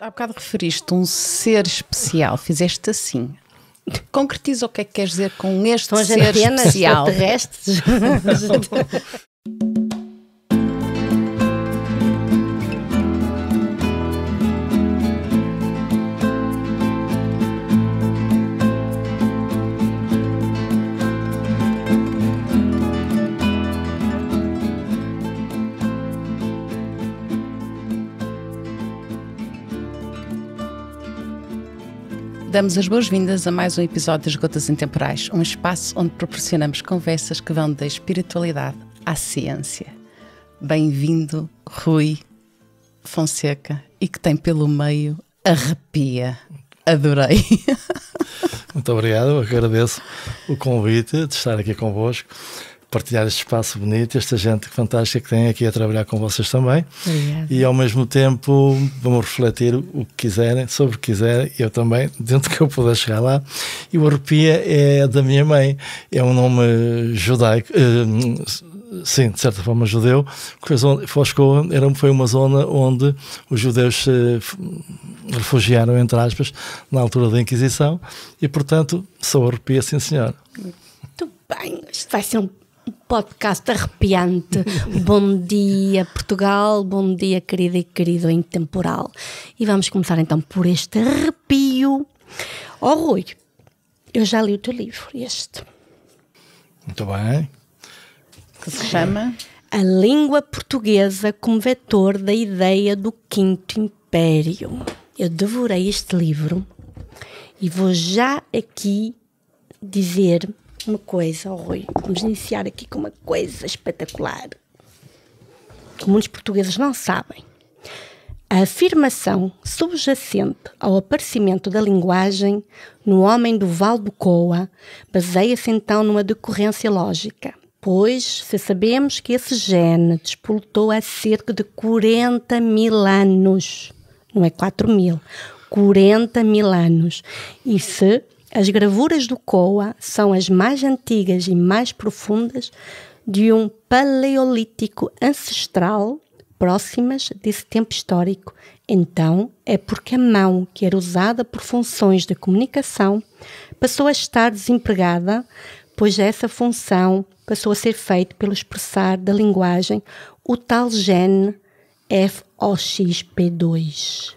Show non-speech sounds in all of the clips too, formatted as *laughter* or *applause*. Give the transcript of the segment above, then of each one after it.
Há bocado referiste um ser especial, fizeste assim. Concretiza o que é que queres dizer com este São ser especial. terrestre? *laughs* Damos as boas-vindas a mais um episódio das Gotas Intemporais, um espaço onde proporcionamos conversas que vão da espiritualidade à ciência. Bem-vindo, Rui Fonseca, e que tem pelo meio arrepia. Adorei. *laughs* Muito obrigado, agradeço o convite de estar aqui convosco partilhar este espaço bonito, esta gente fantástica que tem aqui a trabalhar com vocês também. Obrigada. E ao mesmo tempo vamos refletir o que quiserem, sobre o que quiserem, eu também, *laughs* dentro que eu puder chegar lá. E o Arpia é da minha mãe, é um nome judaico. Eh, sim, de certa forma judeu, porque Foscoa era, foi uma zona onde os judeus se eh, refugiaram, entre aspas, na altura da Inquisição, e portanto, sou arrepia, sim senhor. Muito bem, isto vai ser um podcast arrepiante. bom dia, Portugal, bom dia, querida e querido em temporal. E vamos começar então por este arrepio. Oh, Rui, eu já li o teu livro, este. Muito bem. Que se chama? A Língua Portuguesa como Vetor da Ideia do Quinto Império. Eu devorei este livro e vou já aqui dizer uma coisa, oh Rui, vamos iniciar aqui com uma coisa espetacular que muitos portugueses não sabem. A afirmação subjacente ao aparecimento da linguagem no homem do Val do Coa baseia-se então numa decorrência lógica, pois se sabemos que esse gene despoletou há cerca de 40 mil anos, não é 4 mil, 40 mil anos, e se as gravuras do Coa são as mais antigas e mais profundas de um paleolítico ancestral próximas desse tempo histórico. Então, é porque a mão, que era usada por funções de comunicação, passou a estar desempregada, pois essa função passou a ser feita pelo expressar da linguagem o tal gene FOXP2.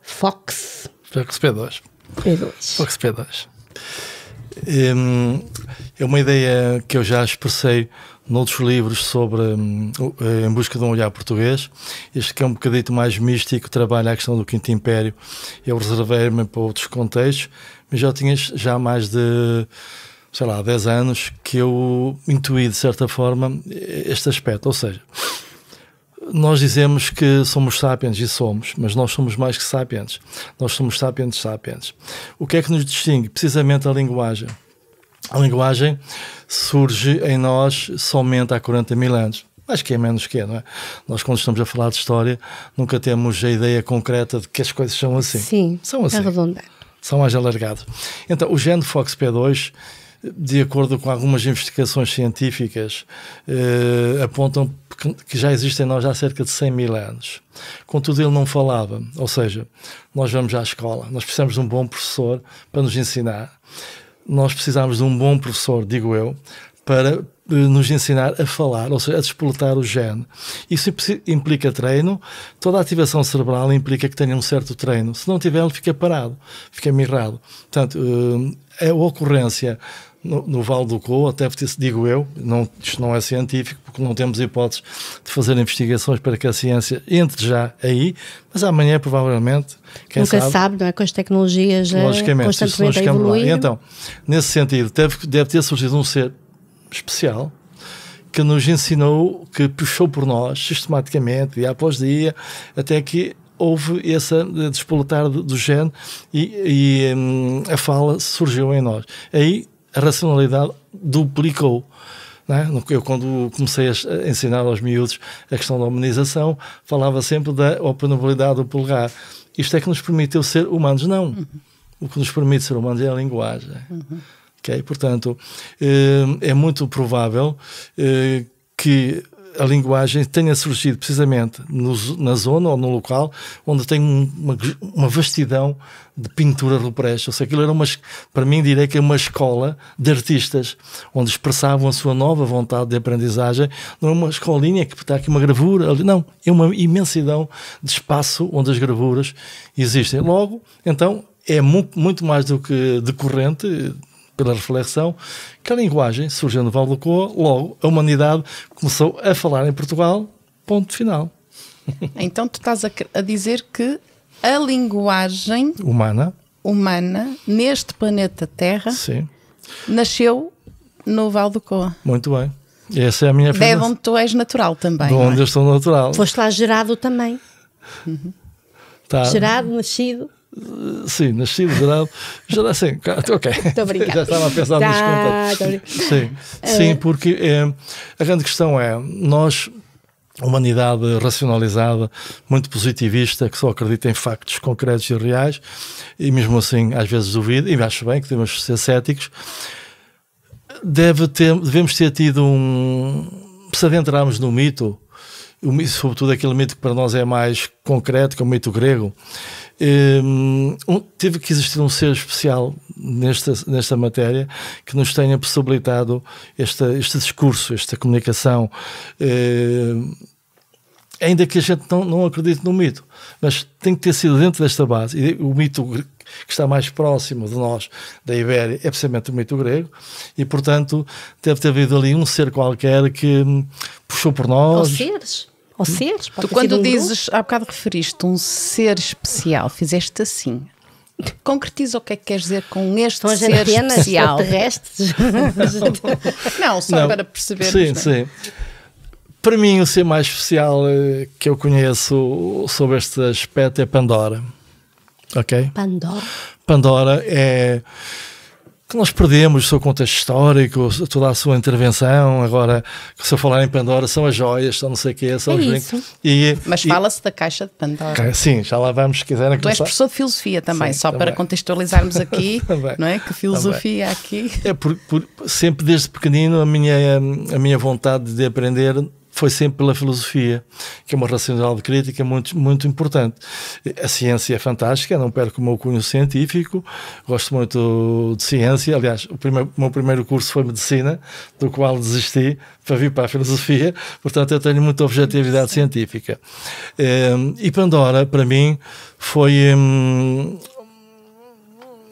FOX. FOXP2. P2. P2. Hum, é uma ideia que eu já expressei noutros livros sobre hum, eh, Em Busca de um Olhar Português. Este que é um bocadito mais místico, trabalha a questão do Quinto Império. Eu reservei-me para outros contextos, mas já tinha já mais de, sei lá, 10 anos que eu intuí, de certa forma, este aspecto. Ou seja, nós dizemos que somos sapiens e somos, mas nós somos mais que sapiens. Nós somos sapiens sapiens. O que é que nos distingue? Precisamente a linguagem. A linguagem surge em nós somente há 40 mil anos. Acho que é menos que é, não é? Nós, quando estamos a falar de história, nunca temos a ideia concreta de que as coisas são assim. Sim, são assim. Arredondar. É são mais alargados. Então, o gene Fox P2 de acordo com algumas investigações científicas, eh, apontam que já existem nós há cerca de 100 mil anos. Contudo, ele não falava, ou seja, nós vamos à escola, nós precisamos de um bom professor para nos ensinar, nós precisamos de um bom professor, digo eu, para eh, nos ensinar a falar, ou seja, a despoletar o gene. Isso implica treino, toda a ativação cerebral implica que tenha um certo treino. Se não tiver, ele fica parado, fica mirrado. Portanto, eh, a ocorrência no, no Vale do Co, até porque isso digo eu, não, isto não é científico, porque não temos hipóteses de fazer investigações para que a ciência entre já aí, mas amanhã provavelmente, quem Nunca sabe, sabe não é? Com as tecnologias eh, logicamente, constantemente a Então, nesse sentido, deve, deve ter surgido um ser especial, que nos ensinou, que puxou por nós sistematicamente, dia após dia, até que houve esse eh, despoletar do, do gene e, e hum, a fala surgiu em nós. Aí a racionalidade duplicou. É? Eu, quando comecei a ensinar aos miúdos a questão da humanização, falava sempre da operabilidade do polegar. Isto é que nos permitiu ser humanos? Não. Uhum. O que nos permite ser humanos é a linguagem. Uhum. Okay? Portanto, eh, é muito provável eh, que a linguagem tenha surgido precisamente no, na zona ou no local onde tem uma, uma vastidão de pintura rupestre. Ou seja, aquilo era uma, para mim, direi que é uma escola de artistas, onde expressavam a sua nova vontade de aprendizagem. Não é uma escolinha que está aqui uma gravura, ali, não, é uma imensidão de espaço onde as gravuras existem. Logo, então, é muito mais do que decorrente pela reflexão, que a linguagem surgiu no Val do Coa, logo a humanidade começou a falar em Portugal, ponto final. *laughs* Então tu estás a, a dizer que a linguagem humana. humana neste planeta Terra Sim. nasceu no Val do Coa. Muito bem. Essa é a minha De onde tu és natural também. De é? onde é? eu estou natural. Foste lá gerado também. Uhum. Tá. Gerado, nascido. Eh, sim, nasci de grave. Já sim, *laughs* ok. Já estava a pensar tá, nos contas. Sim, sim eh. porque é, a grande questão é, nós, humanidade racionalizada, muito positivista, que só acredita em factos concretos e reais, e mesmo assim às vezes duvida, e acho bem que devemos ser céticos, deve ter, devemos ter tido um... Se adentrarmos no mito, o mito, sobretudo aquele mito que para nós é mais concreto, que é o mito grego, Ehm, um, teve que existir um ser especial nesta, nesta matéria que nos tenha possibilitado este, este discurso, esta comunicação. Um, ehm, ainda que a gente não, não acredite no mito, mas tem que ter sido dentro desta base. E o mito que está mais próximo de nós, da Ibéria, é precisamente o mito grego, e portanto deve ter havido ali um ser qualquer que hum, puxou por nós. Ou seres? Ou seres? Pode tu, quando um dizes, grupo? há bocado referiste um ser especial, fizeste assim. Concretiza o que é que queres dizer com este São ser antenas, especial. *laughs* terrestres? *laughs* não, só não. para perceber. Sim, né? sim. Para mim, o ser mais especial eh, que eu conheço sobre este aspecto é Pandora. Ok? Pandora. Pandora é que nós perdemos o seu contexto histórico, toda a sua intervenção. Agora, se eu falar em Pandora, são as joias, são não sei o quê, são é os isso. E, Mas fala-se da caixa de Pandora. Sim, já lá vamos, se quiserem. Tu começar. és professor de filosofia também, sim, só também. para contextualizarmos aqui, *laughs* não é? Que filosofia também. aqui. É por, por, sempre desde pequenino a minha, a minha vontade de aprender foi sempre pela filosofia, que é uma racional de crítica muito, muito importante. A ciência é fantástica, não perco o meu cunho científico, gosto muito de ciência. Aliás, o primeiro, meu primeiro curso foi medicina, do qual desisti para vir para a filosofia, portanto, eu tenho muita objetividade científica. Ehm, e Pandora, para mim, foi um,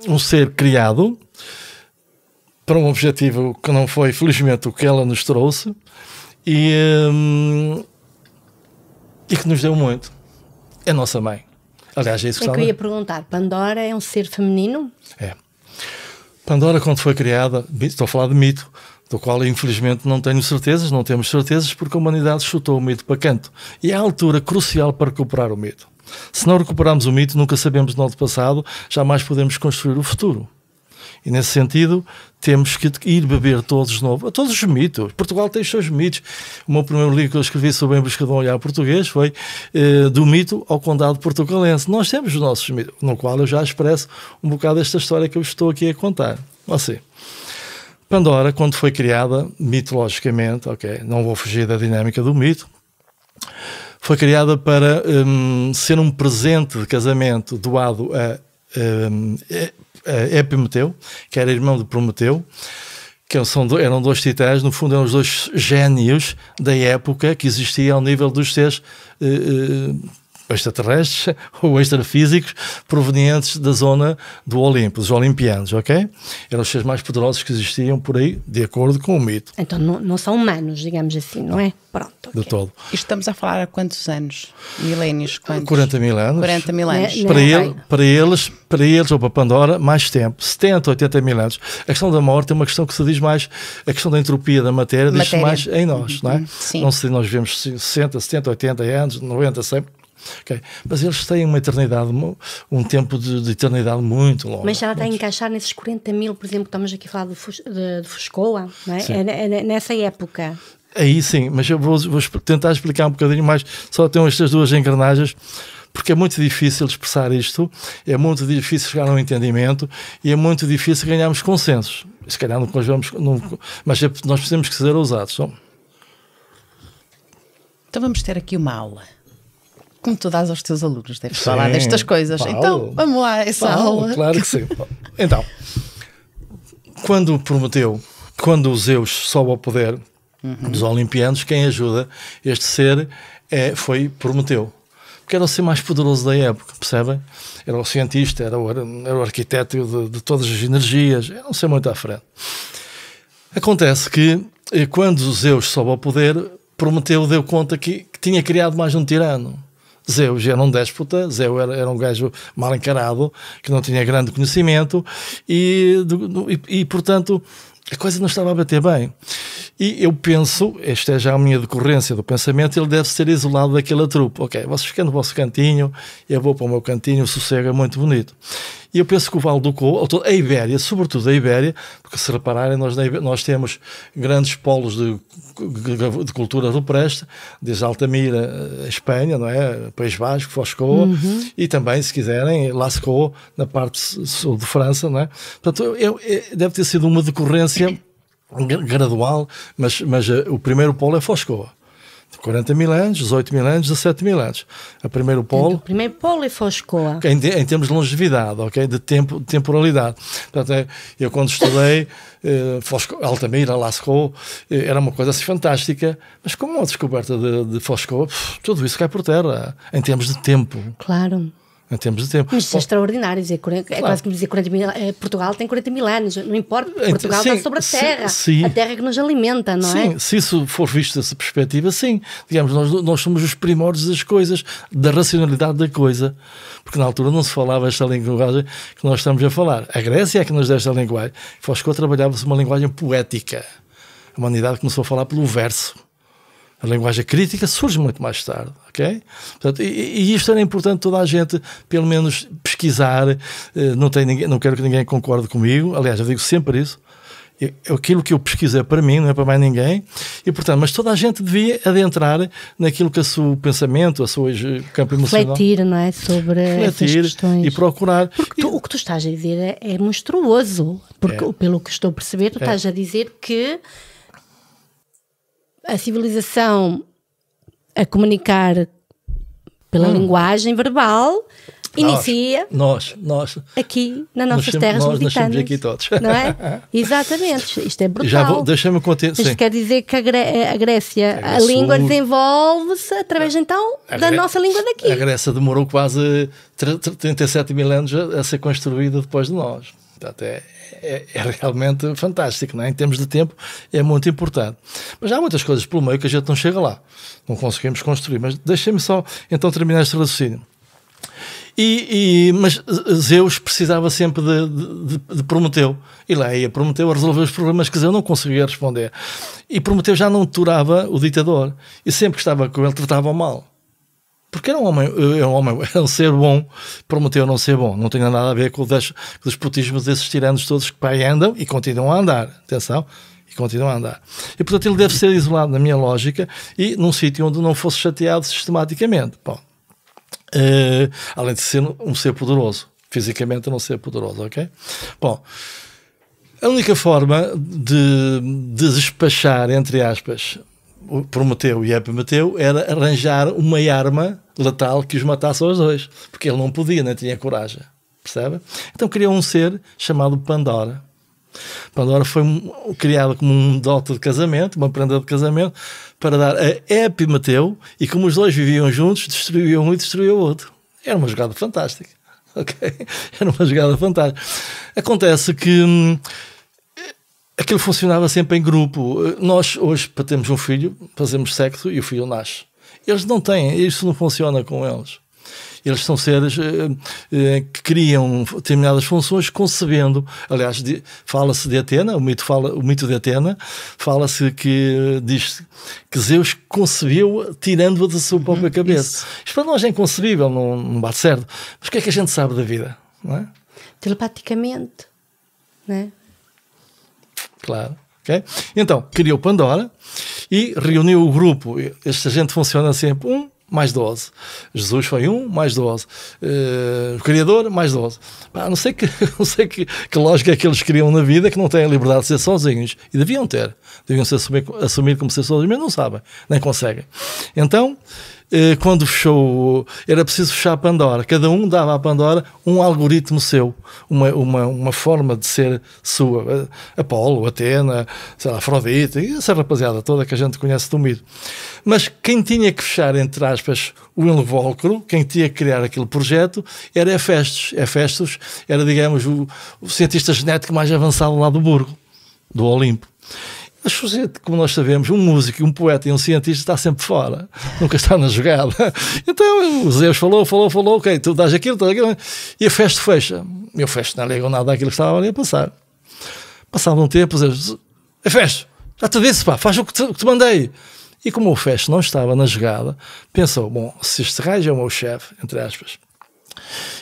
um ser criado para um objetivo que não foi, felizmente, o que ela nos trouxe e, hum, e que nos deu muito. É a nossa mãe. Aliás, é isso que, é que eu ia perguntar. Pandora é um ser feminino? É. Pandora, quando foi criada, estou a falar de mito, do qual infelizmente não tenho certezas, não temos certezas, porque a humanidade chutou o mito para canto. E é a altura crucial para recuperar o mito. Se não recuperarmos o mito, nunca sabemos do nosso passado, jamais podemos construir o futuro. E nesse sentido, temos que ir beber todos de novo, todos os mitos. Portugal tem os seus mitos. O meu primeiro livro que eu escrevi sobre a busca de um olhar português foi eh, Do Mito ao Condado Portugalense. Nós temos os nossos mitos, no qual eu já expresso um bocado esta história que eu estou aqui a contar. Assim, Pandora, quando foi criada, mitologicamente, ok, não vou fugir da dinâmica do mito, foi criada para um, ser um presente de casamento doado a um, eh, eh, Epimeteu, que era irmão de Prometeu, que é são, eram dois titãs, no fundo eram os dois gênios da época que existia ao nível dos seres uh, uh, extraterrestres *laughs* ou extrafísicos provenientes da zona do Olimpo, dos olimpianos, ok? Eram os seres mais poderosos que existiam por aí, de acordo com o mito. Então não, não são humanos, digamos assim, não, é? Pronto. Okay. De todo. E estamos a falar há quantos anos? Milénios? Quantos? 40 mil anos. 40 mil anos. Né, né, para, ele, para, eles, para eles, ou para Pandora, mais tempo. 70, 80 mil anos. A questão da morte é uma questão que se diz mais, a questão da entropia da matéria, matéria. diz mais em nós, uhum. não é? Uhum. Sim. Não se nós vivemos 60, 70, 80 anos, 90, 100 Okay. Mas eles têm uma eternidade, um tempo de, de eternidade muito longo. Mas já está a encaixar nesses 40 mil, por exemplo, que estamos aqui a falar Fus, de, de Fuscoa, não é? é? é, é nessa época. Aí sim, mas eu vou, vou, tentar explicar um bocadinho mais. Só tenho estas duas engrenagens, porque é muito difícil expressar isto, é muito difícil chegar a um entendimento e é muito difícil ganharmos consensos. Se calhar não vamos. Não, mas é, nós precisamos que ser ousados. Então vamos ter aqui uma aula como tu dás aos teus alunos, deves sim, falar destas coisas. Paulo, então, vamos lá, essa é Paulo, aula. Claro que sim. então, quando Prometeu, quando os Zeus sobe ao poder uhum. dos Olimpianos, quem ajuda este ser é, foi Prometeu. Porque era o ser mais poderoso da época, percebem? Era o cientista, era o, era o arquiteto de, de todas as energias, era um ser muito à frente. Acontece que eh, quando Zeus sobe ao poder, Prometeu deu conta que, que tinha criado mais um tirano Zeus era um déspota, Zeus era, era, um gajo mal encarado, que não tinha grande conhecimento e, do, e, e portanto, a coisa não estava a bater bem. E eu penso, esta é já a minha decorrência do pensamento, ele deve ser isolado daquela trupe. Ok, vocês ficam no vosso cantinho, eu vou para o meu cantinho, o sossego é muito bonito. E eu penso que o Vale do Cou, a Ibéria, sobretudo a Ibéria, porque se repararem, nós, Ibéria, nós temos grandes polos de, de, do cultura rupestre, desde Altamira, eh, Espanha, não é? País Vasco, Foscoa, uhum. e também, se quiserem, Lascaux, na parte sul de França, não é? Portanto, eu, eu, eh, deve ter sido uma decorrência gradual, mas, mas eh, o primeiro polo é Foscoa. 40 mil anos, 18 mil anos, 17 mil anos. O primeiro polo. O primeiro polo e é Foscoa. Em, em termos de longevidade, ok? De tempo, temporalidade. Portanto, é, eu quando estudei, *laughs* eh, Fosco, Altamira, Lascaux, eh, era uma coisa assim fantástica, mas como a descoberta de, de Foscoa, tudo isso cai por terra, em termos de tempo. Claro em termos de tempo. Mas isso é é claro. quase como dizer 40 mil, eh, Portugal tem 40 mil anos, não importa, então, Portugal sim, está sobre a terra, sim. a terra que nos alimenta, não sim, é? Sim, se isso for visto dessa perspectiva, sim. Digamos, nós, nós somos os primórdios das coisas, da racionalidade da coisa, porque na altura não se falava esta linguagem que nós estamos a falar. A Grécia é que nos deu esta linguagem. Foscou trabalhava-se uma linguagem poética. A humanidade começou a falar pelo verso. A linguagem crítica surge muito mais tarde, ok? Portanto, e, e, isto era importante toda a gente, pelo menos, pesquisar. Eh, não, tem ninguém, não quero que ninguém concorde comigo, aliás, eu digo sempre isso. É aquilo que eu pesquiso é para mim, não é para mais ninguém, e portanto, mas toda a gente devia adentrar naquilo que é o seu pensamento, o seu eh, campo emocional. Refletir, não é? Sobre Refletir questões. e procurar. Porque tu, o que tu estás a dizer é, é monstruoso, porque, é. pelo que estou a perceber, tu é. estás a dizer que a civilização a comunicar pela hum. linguagem verbal inicia nós, nós, nós aqui nas nossas terras nós aqui todos. Não é? *laughs* Exatamente. Isto é brutal. Já vou, deixa-me contente. Isto sim. quer dizer que a, Gré a Grécia, a, é a língua desenvolve-se através é. então da nossa língua daqui. A Grécia demorou quase 37 mil anos a, a ser construída depois de nós. Portanto, é, é, é, realmente fantástico, não é? em termos de tempo é muito importante. Mas há muitas coisas pelo meio que a gente não chega lá, não conseguimos construir. Mas deixem-me só então terminar este raciocínio. E, e, mas Zeus precisava sempre de, de, de Prometeu. E lá ia Prometeu a resolver os problemas que Zeus não conseguia responder. E Prometeu já não tolerava o ditador. E sempre que estava com ele, tratava-o mal. Porque era um homem, eh, é um, homem, era *laughs* é um ser bom, prometeu não ser bom. Não tinha nada a ver com, o despotismo os despotismos desses tiranos todos que para andam e continuam a andar. Atenção, e continuam a andar. E portanto ele deve ser isolado, na minha lógica, e num sítio onde não fosse chateado sistematicamente. Bom, uh, além de ser um ser poderoso, fisicamente não ser poderoso, ok? Bom. A única forma de despachar, entre aspas, prometeu e Epimeteu era arranjar uma arma letal que os matasse aos dois, porque ele não podia, nem né? tinha coragem, percebe? Então criou um ser chamado Pandora. Pandora foi criada como um dote de casamento, uma prenda de casamento, para dar a Epimeteu, e como os dois viviam juntos, destruiu um e destruiu o outro. Era uma jogada fantástica. *laughs* Ok? Era uma jogada fantástica. Acontece que hum, aquilo funcionava sempre em grupo. Nós, hoje, para termos um filho, fazemos sexo e o filho nasce. Eles não têm, isso não funciona com eles. Eles são seres eh, eh, que criam determinadas funções concebendo. Aliás, fala-se de Atena, o mito, fala, o mito de Atena, fala-se que eh, diz que Zeus concebeu tirando-a da sua uhum, própria uhum, cabeça. Isso. Isto para nós é inconcebível, não, não bate certo. Mas o que é que a gente sabe da vida? Não é? Telepaticamente. Não é? Claro. Okay? Então, criou Pandora e reuniu o grupo. Esta gente funciona sempre um mais 12. Jesus foi um, mais 12. Uh, eh, o Criador, mais 12. Ah, não sei, que, *laughs* não sei que, que lógica é que eles criam na vida que não têm a liberdade de ser sozinhos. E deviam ter. Deviam se assumir, assumir como ser sozinhos, mas não sabem, nem conseguem. Então, eh, quando fechou, era preciso fechar a Pandora. Cada um dava à Pandora um algoritmo seu, uma, uma, uma forma de ser sua. Eh, Apolo, Atena, sei lá, Afrodite, essa rapaziada toda que a gente conhece do mito. Mas quem tinha que fechar, entre aspas, o invólucro, quem tinha que criar aquele projeto, era Hefestos. Hefestos era, digamos, o, o cientista genético mais avançado lá do Burgo, do Olimpo. Mas como nós sabemos, um músico, um poeta e um cientista está sempre fora, nunca está na jogada. *laughs* Então o Zeus falou, falou, falou, ok, tu dás aquilo, tu dás aquilo, e a festa fecha. Eu fecho, não ligam nada àquilo que estava ali a passar. Passado um tempo, Zeus, a festa, já te disse, pá, faz o que te, que te mandei. E como o Festo não estava na jogada, pensou: bom, se este gajo é o meu chefe, entre aspas,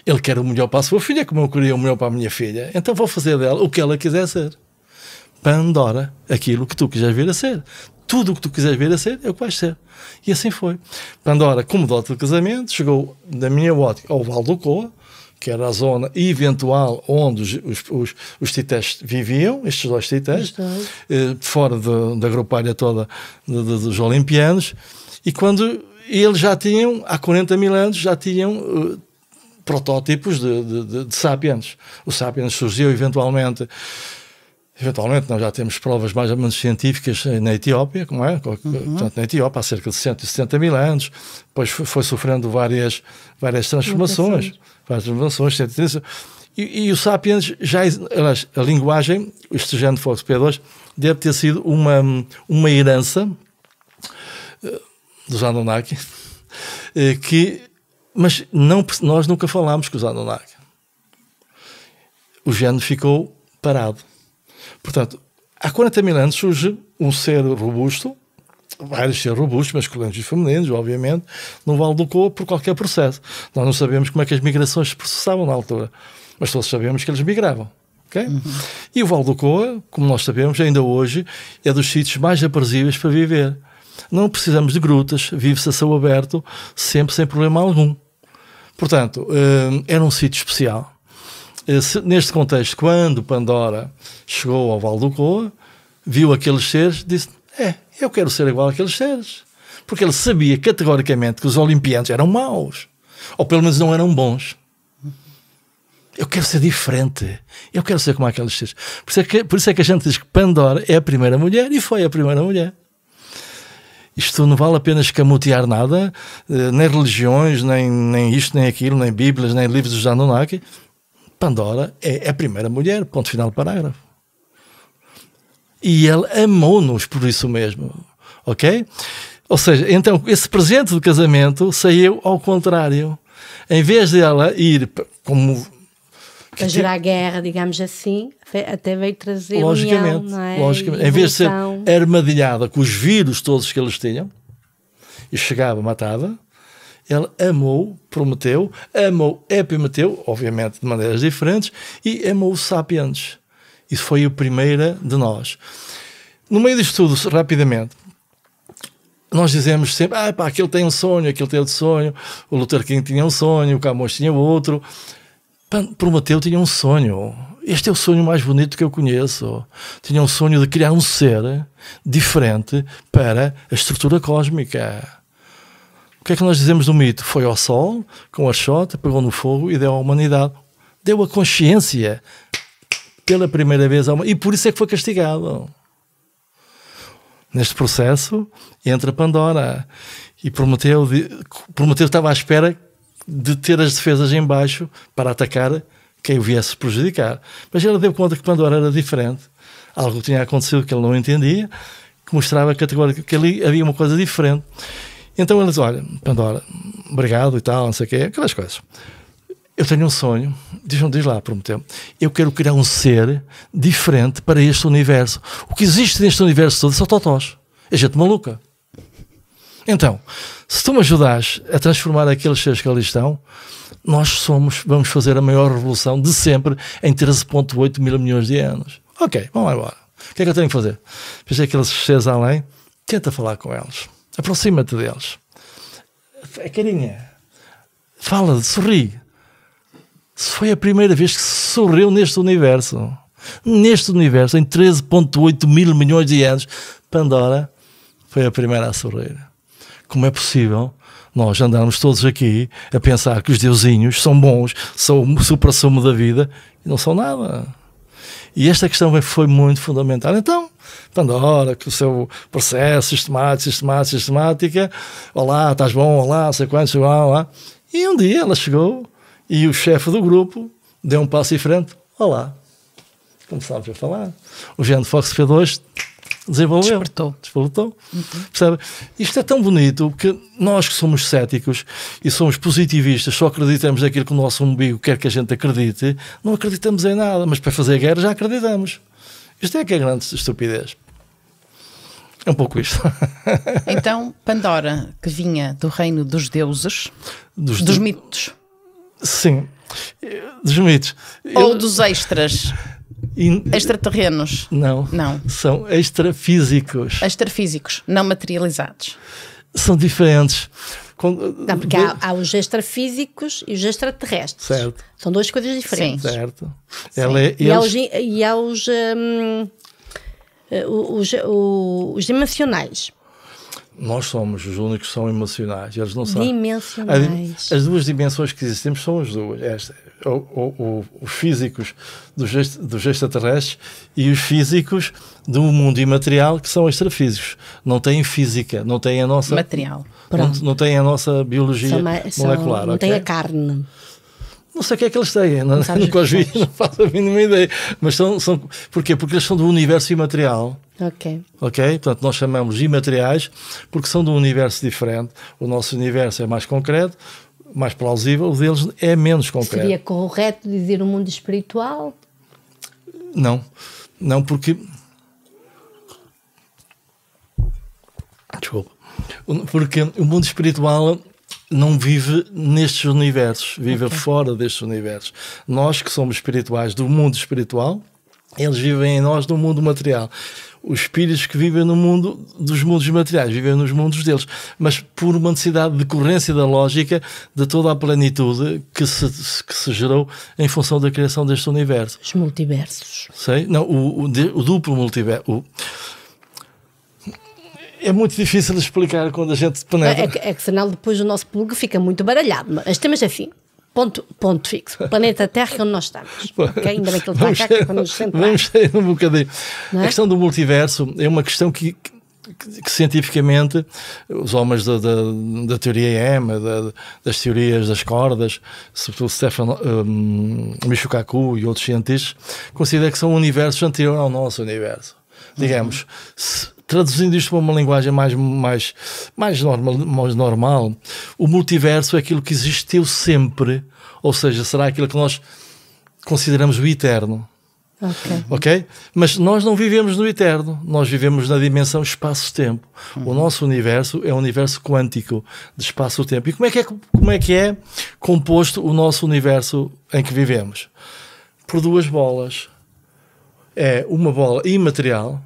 ele quer o melhor para a sua filha, como eu queria o melhor para a minha filha, então vou fazer dela o que ela quiser ser. Pandora, aquilo que tu quiseres vir a ser. Tudo o que tu quiseres vir a ser é o que vais ser. E assim foi. Pandora, como dote de casamento, chegou, na minha ótica, ao Val do Coa, que era a zona eventual onde os, os, os, os viviam, estes dois titãs, eh, fora de, da grupalha toda de, de, dos olimpianos, e quando eles já tinham, há 40 mil anos, já tinham uh, protótipos de, de, de, de sapiens. O sapiens surgiu eventualmente Eventualmente, nós já temos provas mais ou menos científicas eh, na Etiópia, como é? Uhum. Portanto, na Etiópia, há cerca de 170 mil anos, depois foi, sofrendo várias, várias transformações, várias transformações, etc. e, e o Sapiens já, a linguagem, este género de Fox P2, deve ter sido uma, uma herança eh, dos Anunnaki, eh, que, mas não, nós nunca falámos com os Anunnaki. O género ficou parado. Portanto, há 40 mil anos surge um ser robusto, vários seres robustos, masculinos e femininos, obviamente, no Vale do Coa por qualquer processo. Nós não sabemos como é que as migrações se processavam na altura, mas todos sabemos que eles migravam. Okay? Uhum. E o Vale do Coa, como nós sabemos, ainda hoje é dos sítios mais aprazíveis para viver. Não precisamos de grutas, vive-se a céu aberto, sempre sem problema algum. Portanto, eh, era um sítio especial neste contexto, quando Pandora chegou ao Val do Coa, viu aqueles seres, disse: É, eu quero ser igual àqueles seres. Porque ele sabia categoricamente que os olimpianos eram maus, ou pelo menos não eram bons. Eu quero ser diferente. Eu quero ser como aqueles seres. Por isso, é que, por isso é que a gente diz que Pandora é a primeira mulher e foi a primeira mulher. Isto não vale a pena escamotear nada, eh, nem religiões, nem, nem isto, nem aquilo, nem Bíblias, nem livros dos Anunnaki. Pandora é, é a primeira mulher, ponto final do parágrafo. E ele amou-nos por isso mesmo, ok? Ou seja, então esse presente do casamento saiu ao contrário. Em vez de ela ir como para gerar guerra, digamos assim, até veio trazer logicamente, união, não é? logicamente. Em vez de ser armadilhada com os vírus todos que eles tinham, e chegava, matava, ele amou Prometeu, amou Epimeteu, obviamente de maneiras diferentes, e amou Sapiens. Isso foi a primeira de nós. No meio disto tudo, rapidamente, nós dizemos sempre, ah, pá, aquele tem um sonho, aquele tem outro sonho, o Luther King tinha um sonho, o Camões tinha outro. Prometeu tinha um sonho. Este é o sonho mais bonito que eu conheço. Tinha um sonho de criar um ser diferente para a estrutura cósmica. O que é que nós dizemos do mito? Foi ao sol, com a chota, pegou no fogo e deu à humanidade. Deu a consciência pela primeira vez a uma, e por isso é que foi castigado. Neste processo entra Pandora e Prometeu, Prometeu estava à espera de ter as defesas em baixo para atacar quem o viesse prejudicar. Mas ela deu conta que Pandora era diferente. Algo tinha acontecido que ele não entendia, que mostrava categoricamente que ali havia uma coisa diferente. Então eles, olha, Pandora, obrigado e tal, não sei o quê, aquelas coisas. Eu tenho um sonho, diz, diz lá, prometeu. Eu quero criar um ser diferente para este universo. O que existe neste universo todo são totós. É gente maluca. Então, se tu me ajudares a transformar aqueles seres que ali estão, nós somos, vamos fazer a maior revolução de sempre em 13,8 mil milhões de anos. Ok, vamos lá agora. O que é que eu tenho que fazer? Pensei aqueles seres além, tenta falar com eles. Aproxima-te deles. É carinha. Fala, sorri. foi a primeira vez que sorriu neste universo. Neste universo, em 13,8 mil milhões de anos, Pandora foi a primeira a sorrir. Como é possível nós andarmos todos aqui a pensar que os deusinhos são bons, são o supra-sumo da vida e não são nada? E esta questão foi muito fundamental. Então, Pandora, que o seu processo sistemático, sistemático, sistemática, olá, estás bom, olá, sei quantos, olá, olá. E um dia ela chegou e o chefe do grupo deu um passo em frente, olá. Começámos a falar. O Jean Fox fez hoje, desenvolveu. Despertou. Despertou. Uhum. Percebe? Isto é tão bonito porque nós que somos céticos e somos positivistas, só acreditamos naquilo que o nosso umbigo quer que a gente acredite, não acreditamos em nada, mas para fazer guerra já acreditamos. Isto é que é grande estupidez. É um pouco isto. *laughs* então, Pandora, que vinha do reino dos deuses, dos, dos mitos. Sim, dos mitos. Ou Eu... dos extras. In... Extraterrenos? Não. Não. São extrafísicos. Extrafísicos, não materializados. São diferentes. Quando... Não, porque há, há, os extrafísicos e os extraterrestres. Certo. São duas coisas diferentes. Sim. Certo. Sim. Ela é, eles... E há os. E há os, hum, eh, os, os, os dimensionais. Nós somos os únicos que são emocionais, eles não são. Dimensionais. As, duas dimensões que existimos são as duas: esta, o, o, os físicos dos, extraterrestres e os físicos do mundo imaterial, que são extrafísicos. Não têm física, não têm a nossa. Material. Pronto. Não, não têm a nossa biologia são, molecular. São, não okay? têm a carne não sei o que é que eles têm, não, é? não nunca os vi, não faço a mínima ideia. Mas são, são. Porquê? Porque eles são do universo imaterial. Ok. Ok? Portanto, nós chamamos imateriais porque são de um universo diferente. O nosso universo é mais concreto, mais plausível, o deles é menos concreto. Seria correto dizer o um mundo espiritual? Não. Não, porque. Desculpa. Porque o mundo espiritual não vive nestes universos, vive okay. fora destes universos. Nós que somos espirituais do mundo espiritual, eles vivem em nós do mundo material. Os espíritos que vivem no mundo dos mundos materiais, vivem nos mundos deles, mas por uma necessidade de decorrência da lógica de toda a plenitude que se, que se gerou em função da criação deste universo. Os multiversos. Sei? Não, o, o, o duplo multiverso. O, é muito difícil explicar quando a gente penetra. É, que, é que senão depois o nosso plug fica muito baralhado. Mas temos assim, Ponto, ponto fixo. O planeta Terra é onde nós estamos. *laughs* okay? Ainda bem que ele está cá, que é para nos sentar. Vamos sair um bocadinho. É? A questão do multiverso é uma questão que, que, que cientificamente os homens da, da, da teoria EM, da, das teorias das cordas, sobretudo Stefan um, Michikaku e outros cientistas, consideram que são um universos anterior ao nosso universo. Digamos, uhum. se, traduzindo isto para uma linguagem mais, mais, mais, normal, mais normal, o multiverso é aquilo que existiu sempre, ou seja, será aquilo que nós consideramos o eterno. Okay. ok? Mas nós não vivemos no eterno, nós vivemos na dimensão espaço-tempo. Uhum. O nosso universo é um universo quântico de espaço-tempo. E como é, que é, como é que é composto o nosso universo em que vivemos? Por duas bolas. É uma bola imaterial,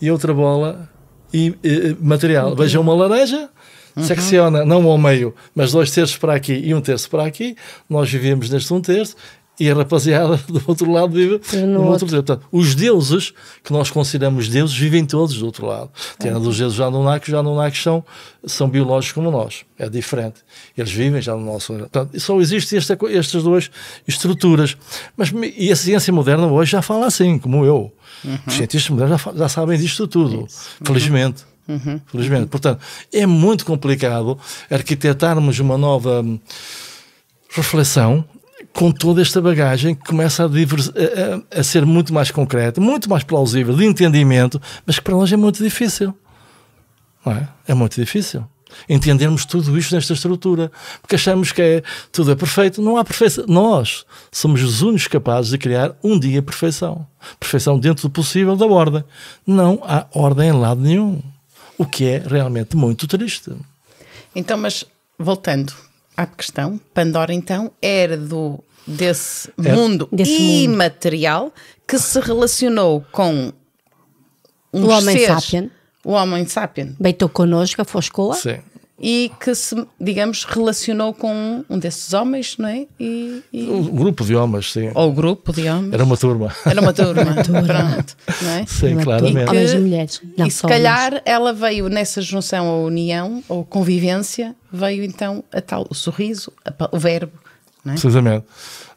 e outra bola e, e material. Uhum. Vejam uma laranja, uhum. secciona não ao meio, mas dois terços para aqui e um terço para aqui. Nós vivemos neste um terço e a rapaziada *laughs* do outro lado vive no, no outro. Portanto, os deuses que nós consideramos deuses vivem todos do outro lado. tendo é. já no deuses já não Anunnaki são, são biológicos como nós, é diferente. Eles vivem já no nosso. Portanto, só existem esta, estas duas estruturas. Mas e a ciência moderna hoje já fala assim, como eu. Uhum. Os cientistas modernos já, já sabem disto tudo, uhum. felizmente. Uhum. Uhum. Felizmente. Portanto, é muito complicado arquitetarmos uma nova hum, reflexão com toda esta bagagem que começa a, a, a, ser muito mais concreta, muito mais plausível, de entendimento, mas que para nós é muito difícil. Não é? é muito difícil. Entendermos tudo isto nesta estrutura, porque achamos que é, tudo é perfeito, não há perfeição. Nós somos os únicos capazes de criar um dia perfeição. Perfeição dentro do possível da ordem. Não há ordem em lado nenhum. O que é realmente muito triste. Então, mas voltando, à questão, Pandora então, era do, desse é. mundo desse imaterial mundo. que se relacionou com o homem seres, sapien. O homem sapien. Beitou connosco, a a Sim e que se, digamos, relacionou com um desses homens, não é? E, e... O grupo de homens, sim. Ou o grupo de homens. Era uma turma. Era uma turma, *laughs* pronto. Não é? Sim, claramente. E, que, mulheres. Não, e se calhar homens. ela veio nessa junção ou união ou convivência, veio então a tal, o sorriso, a, o verbo. Não é? Precisamente.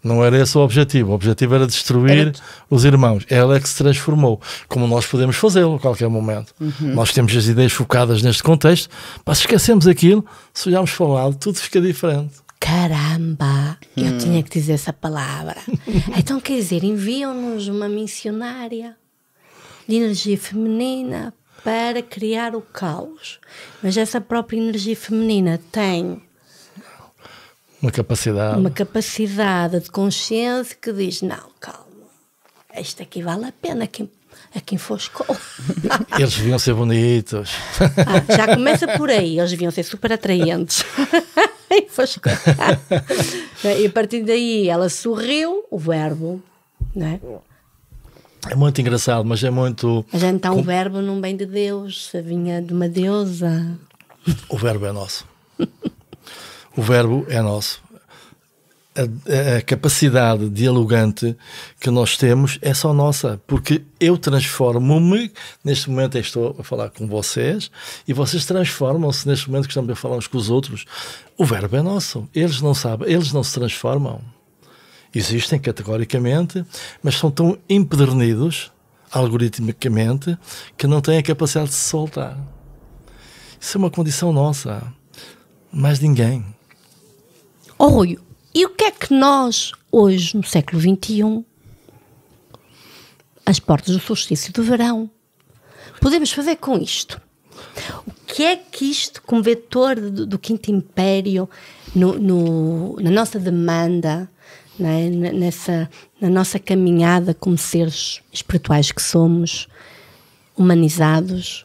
Não era esse o objetivo. O objetivo era destruir era... os irmãos. Ela é que se transformou, como nós podemos fazê-lo a qualquer momento. Uhum. Nós temos as ideias focadas neste contexto, mas esquecemos aquilo, se olharmos para um lado, tudo fica diferente. Caramba, hum. eu tinha que dizer essa palavra. *laughs* então quer dizer, enviam-nos uma missionária de energia feminina para criar o caos. Mas essa própria energia feminina tem uma capacidade. Uma capacidade de consciência que diz: não, calma, isto aqui vale a pena, aqui, aqui enfoscou. *laughs* Eles deviam ser bonitos. Ah, já começa por aí, eles deviam ser super atraentes. *laughs* enfoscou. e a partir daí ela sorriu, o verbo, não é? É muito engraçado, mas é muito. Mas então com... o verbo não vem de Deus, vinha de uma deusa. O verbo é nosso. O verbo é nosso. A, a, capacidade dialogante que nós temos é só nossa, porque eu transformo-me, neste momento estou a falar com vocês, e vocês transformam-se neste momento que estamos a falar uns com os outros. O verbo é nosso, eles não sabem, eles não se transformam. Existem categoricamente, mas são tão empedernidos algoritmicamente que não têm a capacidade de se soltar. Isso é uma condição nossa. Mais ninguém. Oh, Rui, e o que é que nós, hoje, no século XXI, às portas do solstício do verão, podemos fazer com isto? O que é que isto, como vetor do, do Quinto Império, no, no, na nossa demanda, é? nessa, na nossa caminhada como seres espirituais que somos, humanizados,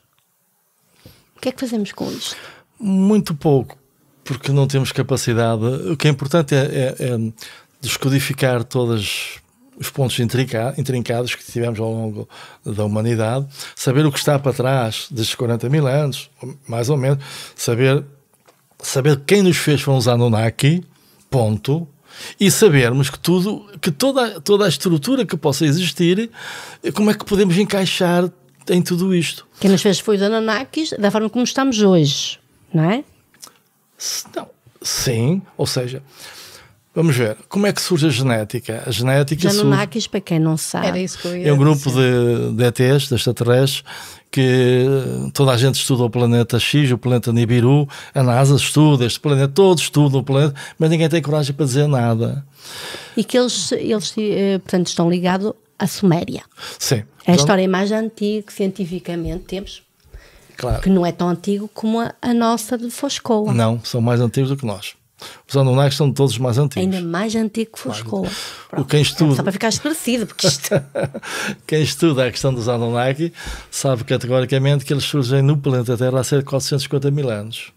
o que é que fazemos com isto? Muito pouco, porque não temos capacidade. O que é importante é, é, é descodificar todos os pontos intrincados que tivemos ao longo da humanidade, saber o que está para trás destes 40 mil anos, mais ou menos, saber, saber quem nos fez foram os Anunnaki, ponto, e sabermos que tudo, que toda, toda a estrutura que possa existir, como é que podemos encaixar em tudo isto. Quem nos fez foi os Anunnakis da forma como estamos hoje, não é? Não, sim, ou seja, vamos ver, como é que surge a genética? A genética Os Anunnakis, surge... para quem não sabe, é um grupo de, de ETs, de extraterrestres, que eh, toda a gente estuda o planeta X, o planeta Nibiru, a NASA estuda este planeta, todos estudam o planeta, mas ninguém tem coragem para dizer nada. E que eles, eles eh, portanto, estão ligados à Suméria. Sim. É a história mais antiga que cientificamente temos, Claro. Que não é tão antigo como a, a nossa de Foscoa. Não, são mais antigos do que nós. Os Anunnakis são todos mais antigos. Ainda mais antigo que Foscoa. Claro. Quem estuda... Só para ficar esclarecido, porque isto... *laughs* quem estuda a questão dos Anunnaki sabe categoricamente que eles surgem no planeta Terra há cerca de 450 mil anos.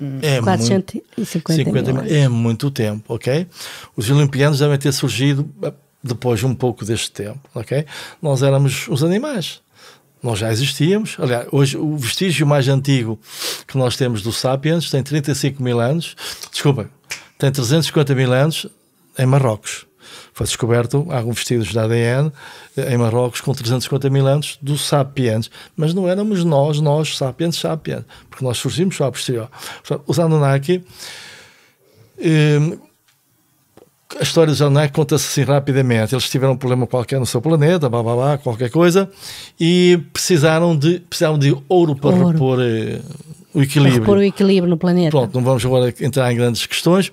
Hum, é 450 muito, mil É muito tempo, ok? Os olimpianos devem ter surgido eh, depois um pouco deste tempo, ok? Nós éramos os animais. Nós já existíamos. Aliás, hoje o vestígio mais antigo que nós temos do Sapiens tem 35 mil anos. Desculpa, tem 350 mil anos em Marrocos. Foi descoberto alguns vestígios de ADN em Marrocos com 350 mil anos do Sapiens. Mas não éramos nós, nós, Sapiens, Sapiens, porque nós surgimos só a posterior. os Anunnaki. Hum, a história do Anunnaki conta-se assim rapidamente. Eles tiveram um problema qualquer no seu planeta, blá, blá, blá, qualquer coisa, e precisaram de, precisaram de ouro para ouro. repor eh, o equilíbrio. Para repor o equilíbrio no planeta. Pronto, não vamos agora entrar em grandes questões.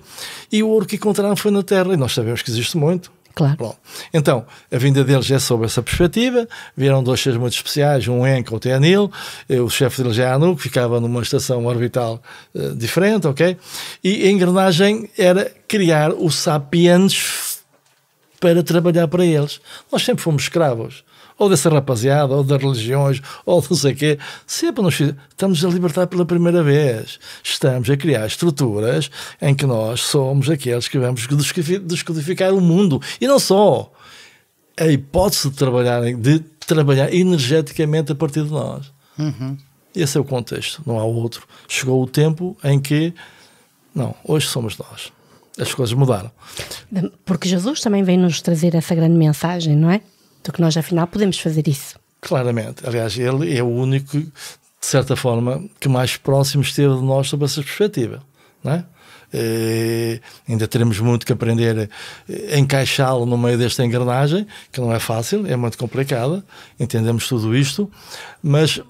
E o ouro que encontraram foi na Terra, e nós sabemos que existe muito. Claro. Bom, então, a vinda deles é sob essa perspectiva. Vieram dois seres muito especiais, um Enco, o Anil. O chefe deles é Anu, que ficava numa estação orbital uh, diferente, ok? E a engrenagem era criar o Sapiens para trabalhar para eles. Nós sempre fomos escravos ou dessa rapaziada, ou das religiões, ou não sei o quê. Sempre nos estamos a libertar pela primeira vez. Estamos a criar estruturas em que nós somos aqueles que vamos descodificar o mundo. E não só. A hipótese de trabalhar, de trabalhar energeticamente a partir de nós. Uhum. Esse é o contexto, não há outro. Chegou o tempo em que, não, hoje somos nós. As coisas mudaram. Porque Jesus também vem nos trazer essa grande mensagem, não é? do que nós afinal podemos fazer isso. Claramente. Aliás, ele é o único, de certa forma, que mais próximo esteve de nós sobre essa perspectiva. Não é? Eh, ainda teremos muito que aprender a eh, encaixá-lo no meio desta engrenagem, que não é fácil, é muito complicada, entendemos tudo isto, mas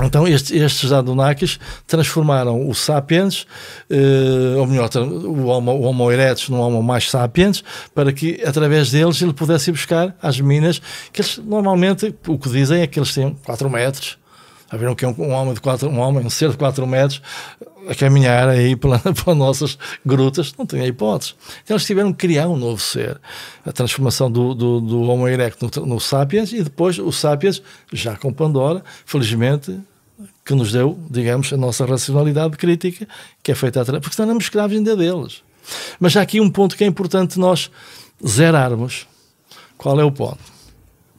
então, estes, estes Anunnakis transformaram o Sapiens, eh, ou melhor, o Homo, o homo erectus num Homo mais Sapiens, para que através deles ele pudesse ir buscar as minas, que eles normalmente, o que dizem é que eles têm 4 metros. Já viram que é um, um homem de 4, um homem, um ser de 4 metros, a caminhar aí para, *laughs* para nossas grutas, não tinha hipótese. Então eles tiveram que criar um novo ser. A transformação do, do, do Homo erectus no, no Sapiens e depois o Sapiens, já com Pandora, felizmente, que nos deu, digamos, a nossa racionalidade crítica, que é feita atrás, porque senão éramos escravos ainda deles. Mas há aqui um ponto que é importante nós zerarmos. Qual é o ponto?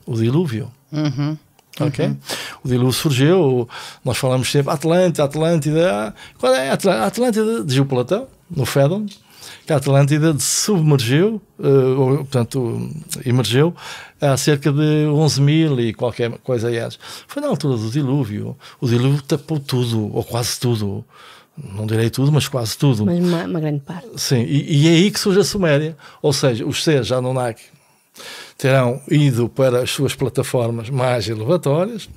O dilúvio. Uhum. Ok? Uhum. O dilúvio surgiu, nós falamos sempre Atlântida, Atlântida. Qual é a Atlântida? Atlântida o Platão, no Fédon, que a Atlântida submergiu, uh, ou, portanto, emergiu há cerca de 11 mil e qualquer coisa aliás. Foi na altura do dilúvio. O dilúvio tapou tudo, ou quase tudo. Não direi tudo, mas quase tudo. Mas uma, uma grande parte. Sim, e, e é aí que surge a Suméria. Ou seja, os seres Anunnaki terão ido para as suas plataformas mais elevatórias,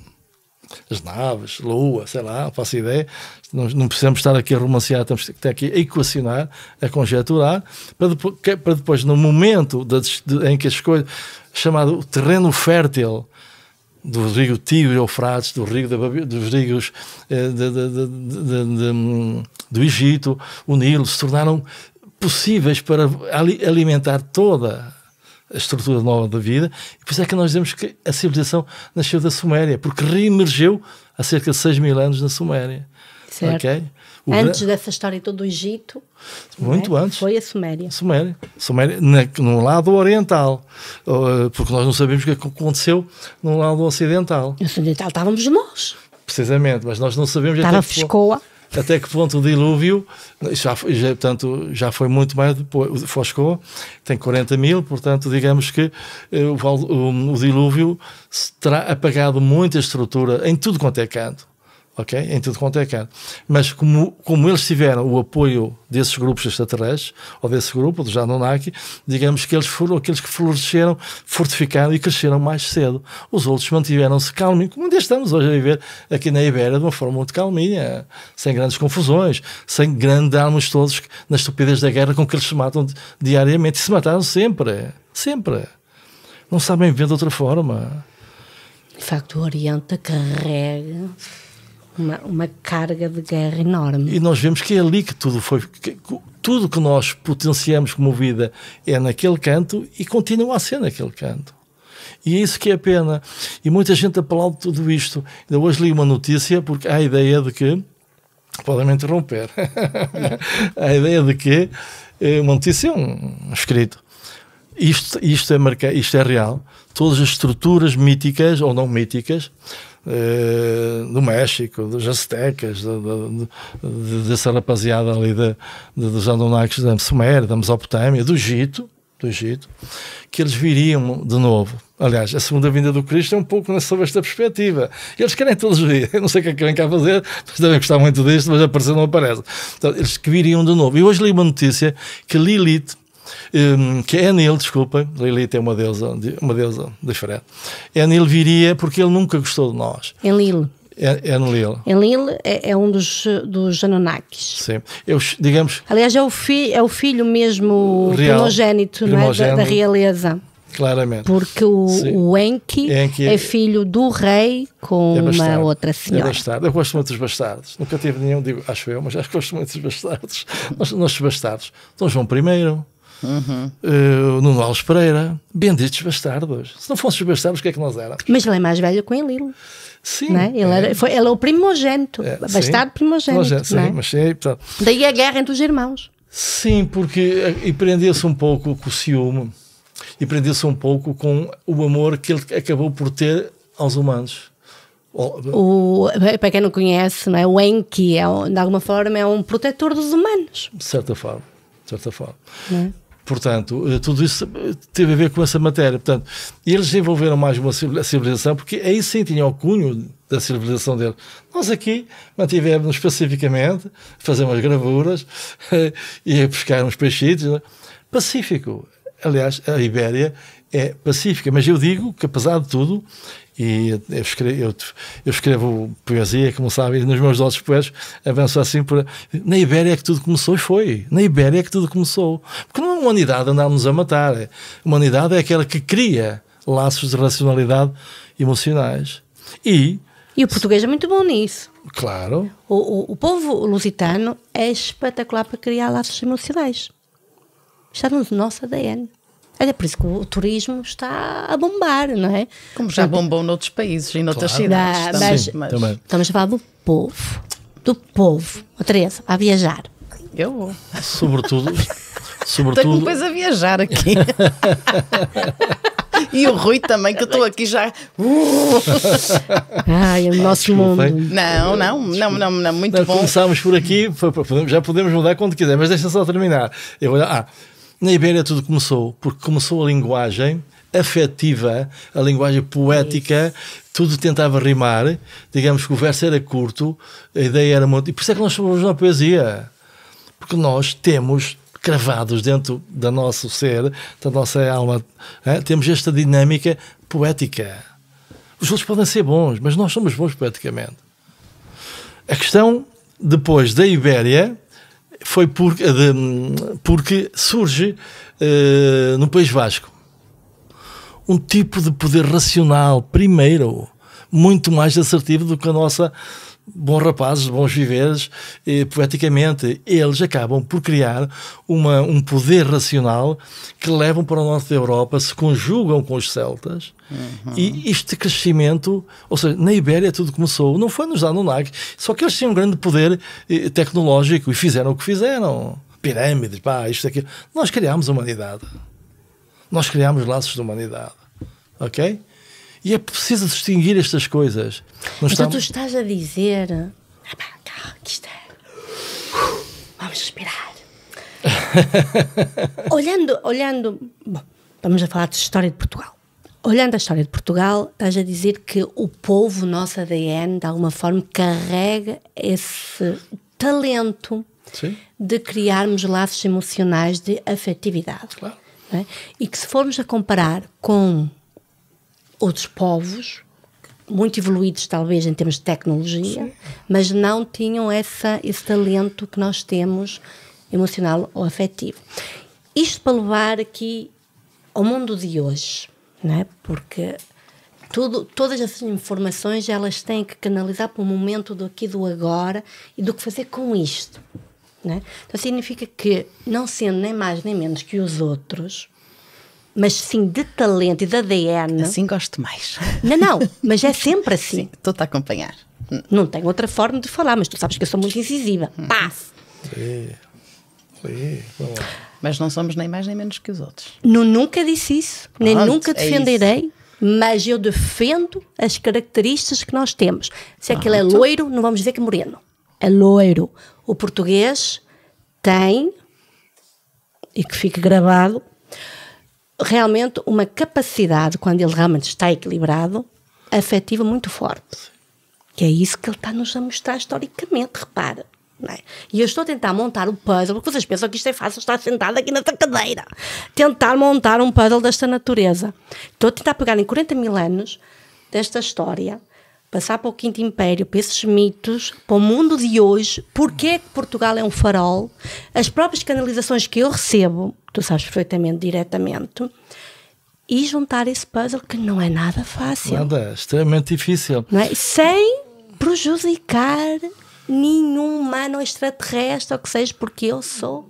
as naves, lua, sei lá, não faço ideia. Não, não precisamos estar aqui a romancear, temos que estar aqui a equacionar, a conjecturar, para depois, para depois no momento de, de, em que as coisas, chamado terreno fértil do rio Tio e Eufrates, do rio de, dos rios eh, de, do Egito, o Nilo, se tornaram possíveis para alimentar toda a estrutura nova da vida. E por isso é que nós dizemos que a civilização nasceu da Suméria, porque reemergeu há cerca de 6 mil anos na Suméria. Certo. Okay? antes gran... dessa história todo o Egito. Muito é? antes. Foi a Suméria. Suméria. Suméria na, no lado oriental. Eh, porque nós não sabemos o que é aconteceu no lado ocidental. No ocidental estávamos nós. Precisamente, mas nós não sabemos. É Estava Fiscoa. Foi até que ponto o dilúvio, já, já, portanto, já foi muito mais depois, Foscou tem 40 mil, portanto, digamos que eh, o, o, o dilúvio terá apagado muita estrutura em tudo quanto é canto ok? Em tudo quanto é canto. É. Mas como, como eles tiveram o apoio desses grupos extraterrestres, ou desse grupo, dos Anunnaki, digamos que eles foram aqueles que floresceram, fortificaram e cresceram mais cedo. Os outros mantiveram-se calminhos, como ainda estamos hoje a viver aqui na Ibéria, de uma forma muito calminha, sem grandes confusões, sem grandes grandarmos todos na estupidez da guerra com que eles se matam diariamente. E se mataram sempre, sempre. Não sabem ver de outra forma. De facto, o Oriente carrega uma, uma carga de guerra enorme. E nós vemos que é ali que tudo foi. Que, tudo que nós potenciamos como vida é naquele canto e continua a ser naquele canto. E é isso que é pena. E muita gente aplaude tudo isto. Ainda hoje li uma notícia porque há a ideia de que. Podem-me interromper. *laughs* há a ideia de que. Eh, uma notícia, é um escrito. Isto, isto, é marca, isto é real. Todas as estruturas míticas ou não míticas eh, do México, dos Aztecas, de, de, de, dessa rapaziada ali de, de, dos Anunnakis da Suméria, da Mesopotâmia, do Egito, do Egito, que eles viriam de novo. Aliás, a segunda vinda do Cristo é um pouco nessa, esta perspectiva. Eles querem todos vir. *laughs* Eu não sei o que é que vêm cá fazer, mas devem gostar muito disto, mas aparecer não aparece. Então, eles que viriam de novo. E hoje li uma notícia que Lilith, um, que é nele, desculpem, Lilith é uma deusa, uma deusa diferente. Enil é viria porque ele nunca gostou de nós. Enlil. É Enlil. É, Enlil é, é um dos, dos Anunnakis. Sim. Eu, digamos, Aliás, é o, fi, é o filho mesmo real, primogênito, primogênito é? da, da realeza. Claramente. Porque o, o Enki, Enki é, filho do rei com é uma outra senhora. É bastardo. Eu gosto muito dos bastardos. Nunca tive nenhum, digo, acho eu, mas acho que gosto muito dos bastardos. Nossos bastardos. Então João I, Uhum. Uh, Nuno Alves Pereira, benditos bastardos. Se não fossem os bastardos, o que é que nós éramos? Mas ele é mais velho que o Sim. É? Ele, é. Era, foi, ele é o primogênito, é, bastardo sim. primogênito. É? mas sim, portanto... Daí a guerra entre os irmãos. Sim, porque eh, e prendeu-se um pouco com o ciúme e prendeu-se um pouco com o amor que ele acabou por ter aos humanos. O, para quem não conhece, não é? o Enki, é, de alguma forma, é um protetor dos humanos. De certa forma. De certa forma. É? Portanto, eh, tudo isso eh, teve a ver com essa matéria. Portanto, eles desenvolveram mais uma civilização, porque aí sim tinha o cunho da civilização deles Nós aqui mantivemos especificamente pacificamente, fazemos as gravuras *laughs* e pescar uns peixitos. Né? Pacífico. Aliás, a Ibéria é pacífica, mas eu digo que, apesar de tudo, e eu escrevo, eu, eu escrevo poesia, como sabem, nos meus outros poetas avanço assim por. Na Ibéria é que tudo começou e foi. Na Ibéria é que tudo começou. Porque não é a humanidade andarmos a matar. É, a humanidade é aquela que cria laços de racionalidade emocionais. E. E o português é muito bom nisso. Claro. O, o, o povo lusitano é espetacular para criar laços emocionais. Está no nosso ADN. É por isso que o turismo está a bombar, não é? Como já bombou noutros países e noutras claro. cidades. Da, também. Sim, mas, também. Estamos a falar do povo. Do povo. A Teresa, a viajar. Eu vou. Sobretudo. *laughs* sobretudo... Tenho depois a viajar aqui. *laughs* e o Rui também, que eu estou aqui já. Uh! Ai, é o nosso mundo. Não, não, não, não, não, muito Nós bom. Começámos por aqui, já podemos mudar quando quiser, mas deixa só terminar. Eu, ah, na Ibéria tudo começou, porque começou a linguagem afetiva, a linguagem poética, Isso. tudo tentava rimar, digamos que o verso era curto, a ideia era muito. E por isso é que nós somos na poesia, porque nós temos cravados dentro do nosso ser, da nossa alma, é? temos esta dinâmica poética. Os outros podem ser bons, mas nós somos bons poeticamente. A questão, depois da Ibéria, foi eh, de, hum, porque surge uh, no País Vasco um tipo de poder racional, primeiro, muito mais assertivo do que a nossa bons rapazes, bons viveres, eh, poeticamente, eles acabam por criar uma, um poder racional que levam para o norte da Europa, se conjugam com os celtas, uhum. e este crescimento, ou seja, na Ibéria tudo começou, não foi nos Anunnaki, só que eles tinham um grande poder tecnológico e fizeram o que fizeram. Pirâmides, pá, isto aqui. Nós criámos a humanidade. Nós criámos laços de humanidade. Ok? E é preciso distinguir estas coisas. Então estamos... tu estás a dizer. Ah, pá, aqui está. É- vamos respirar. *laughs* olhando, olhando. Bom, vamos a falar de história de Portugal. Olhando a história de Portugal, estás a dizer que o povo, o nosso ADN, de alguma forma, carrega esse talento Sim. de criarmos laços emocionais de afetividade. Claro. É? E que se formos a comparar com outros povos muito evoluídos talvez em termos de tecnologia, Sim. mas não tinham essa, esse talento que nós temos emocional ou afetivo. Isto para levar aqui ao mundo de hoje, né? porque tudo, todas essas informações elas têm que canalizar para o momento do aqui do agora e do que fazer com isto. Né? Então significa que, não sendo nem mais nem menos que os outros, mas sim de talento e de ADN. Assim gosto mais. Não, não, mas é *laughs* sempre assim. Estou-te a acompanhar. Hum. Não tenho outra forma de falar, mas tu sabes que eu sou muito incisiva. Hum. Pá! Mas não somos nem mais nem menos que os outros. Não, nunca disse isso, Pronto, nem nunca é defenderei. É mas eu defendo as características que nós temos. Se Pronto. aquele é loiro, não vamos dizer que é moreno. É loiro. O português tem, e que fique gravado, realmente uma capacidade, quando ele realmente está equilibrado, afetiva muito forte. Que é isso que ele está-nos a mostrar historicamente, repara. É? E eu estou a tentar montar o um puzzle, porque vocês pensam que isto é fácil estar sentado aqui nesta cadeira. Tentar montar um puzzle desta natureza. Estou a tentar pegar em 40 mil anos desta história passar para o Quinto Império, para esses mitos, para o mundo de hoje, porque é que Portugal é um farol, as próprias canalizações que eu recebo, tu sabes perfeitamente, diretamente, e juntar esse puzzle que não é nada fácil. Nada, é extremamente difícil. Não é? Sem prejudicar nenhum humano extraterrestre, ou que seja, porque eu sou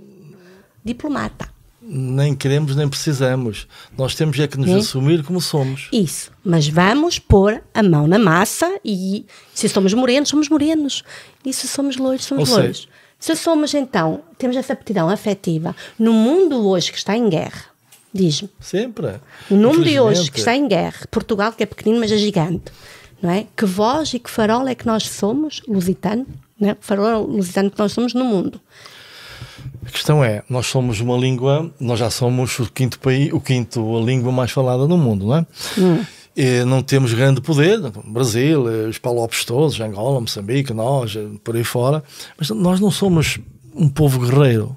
diplomata nem queremos nem precisamos. Nós temos é que nos é. assumir como somos. Isso, mas vamos pôr a mão na massa e se somos morenos, somos morenos. E se somos loiros, somos Ou loiros. Sei. Se somos então, temos essa aptidão afetiva no mundo hoje que está em guerra, diz-me. Sempre. O mundo de hoje que está em guerra, Portugal que é pequenino mas é gigante, não é? Que voz e que farol é que nós somos, lusitano, não é? farol lusitano que nós somos no mundo. A questão é, nós somos uma língua, nós já somos o quinto país, o quinto a língua mais falada no mundo, não é? Hum. E não temos grande poder, Brasil, os palopes todos, Angola, Moçambique, nós, por aí fora, mas nós não somos um povo guerreiro.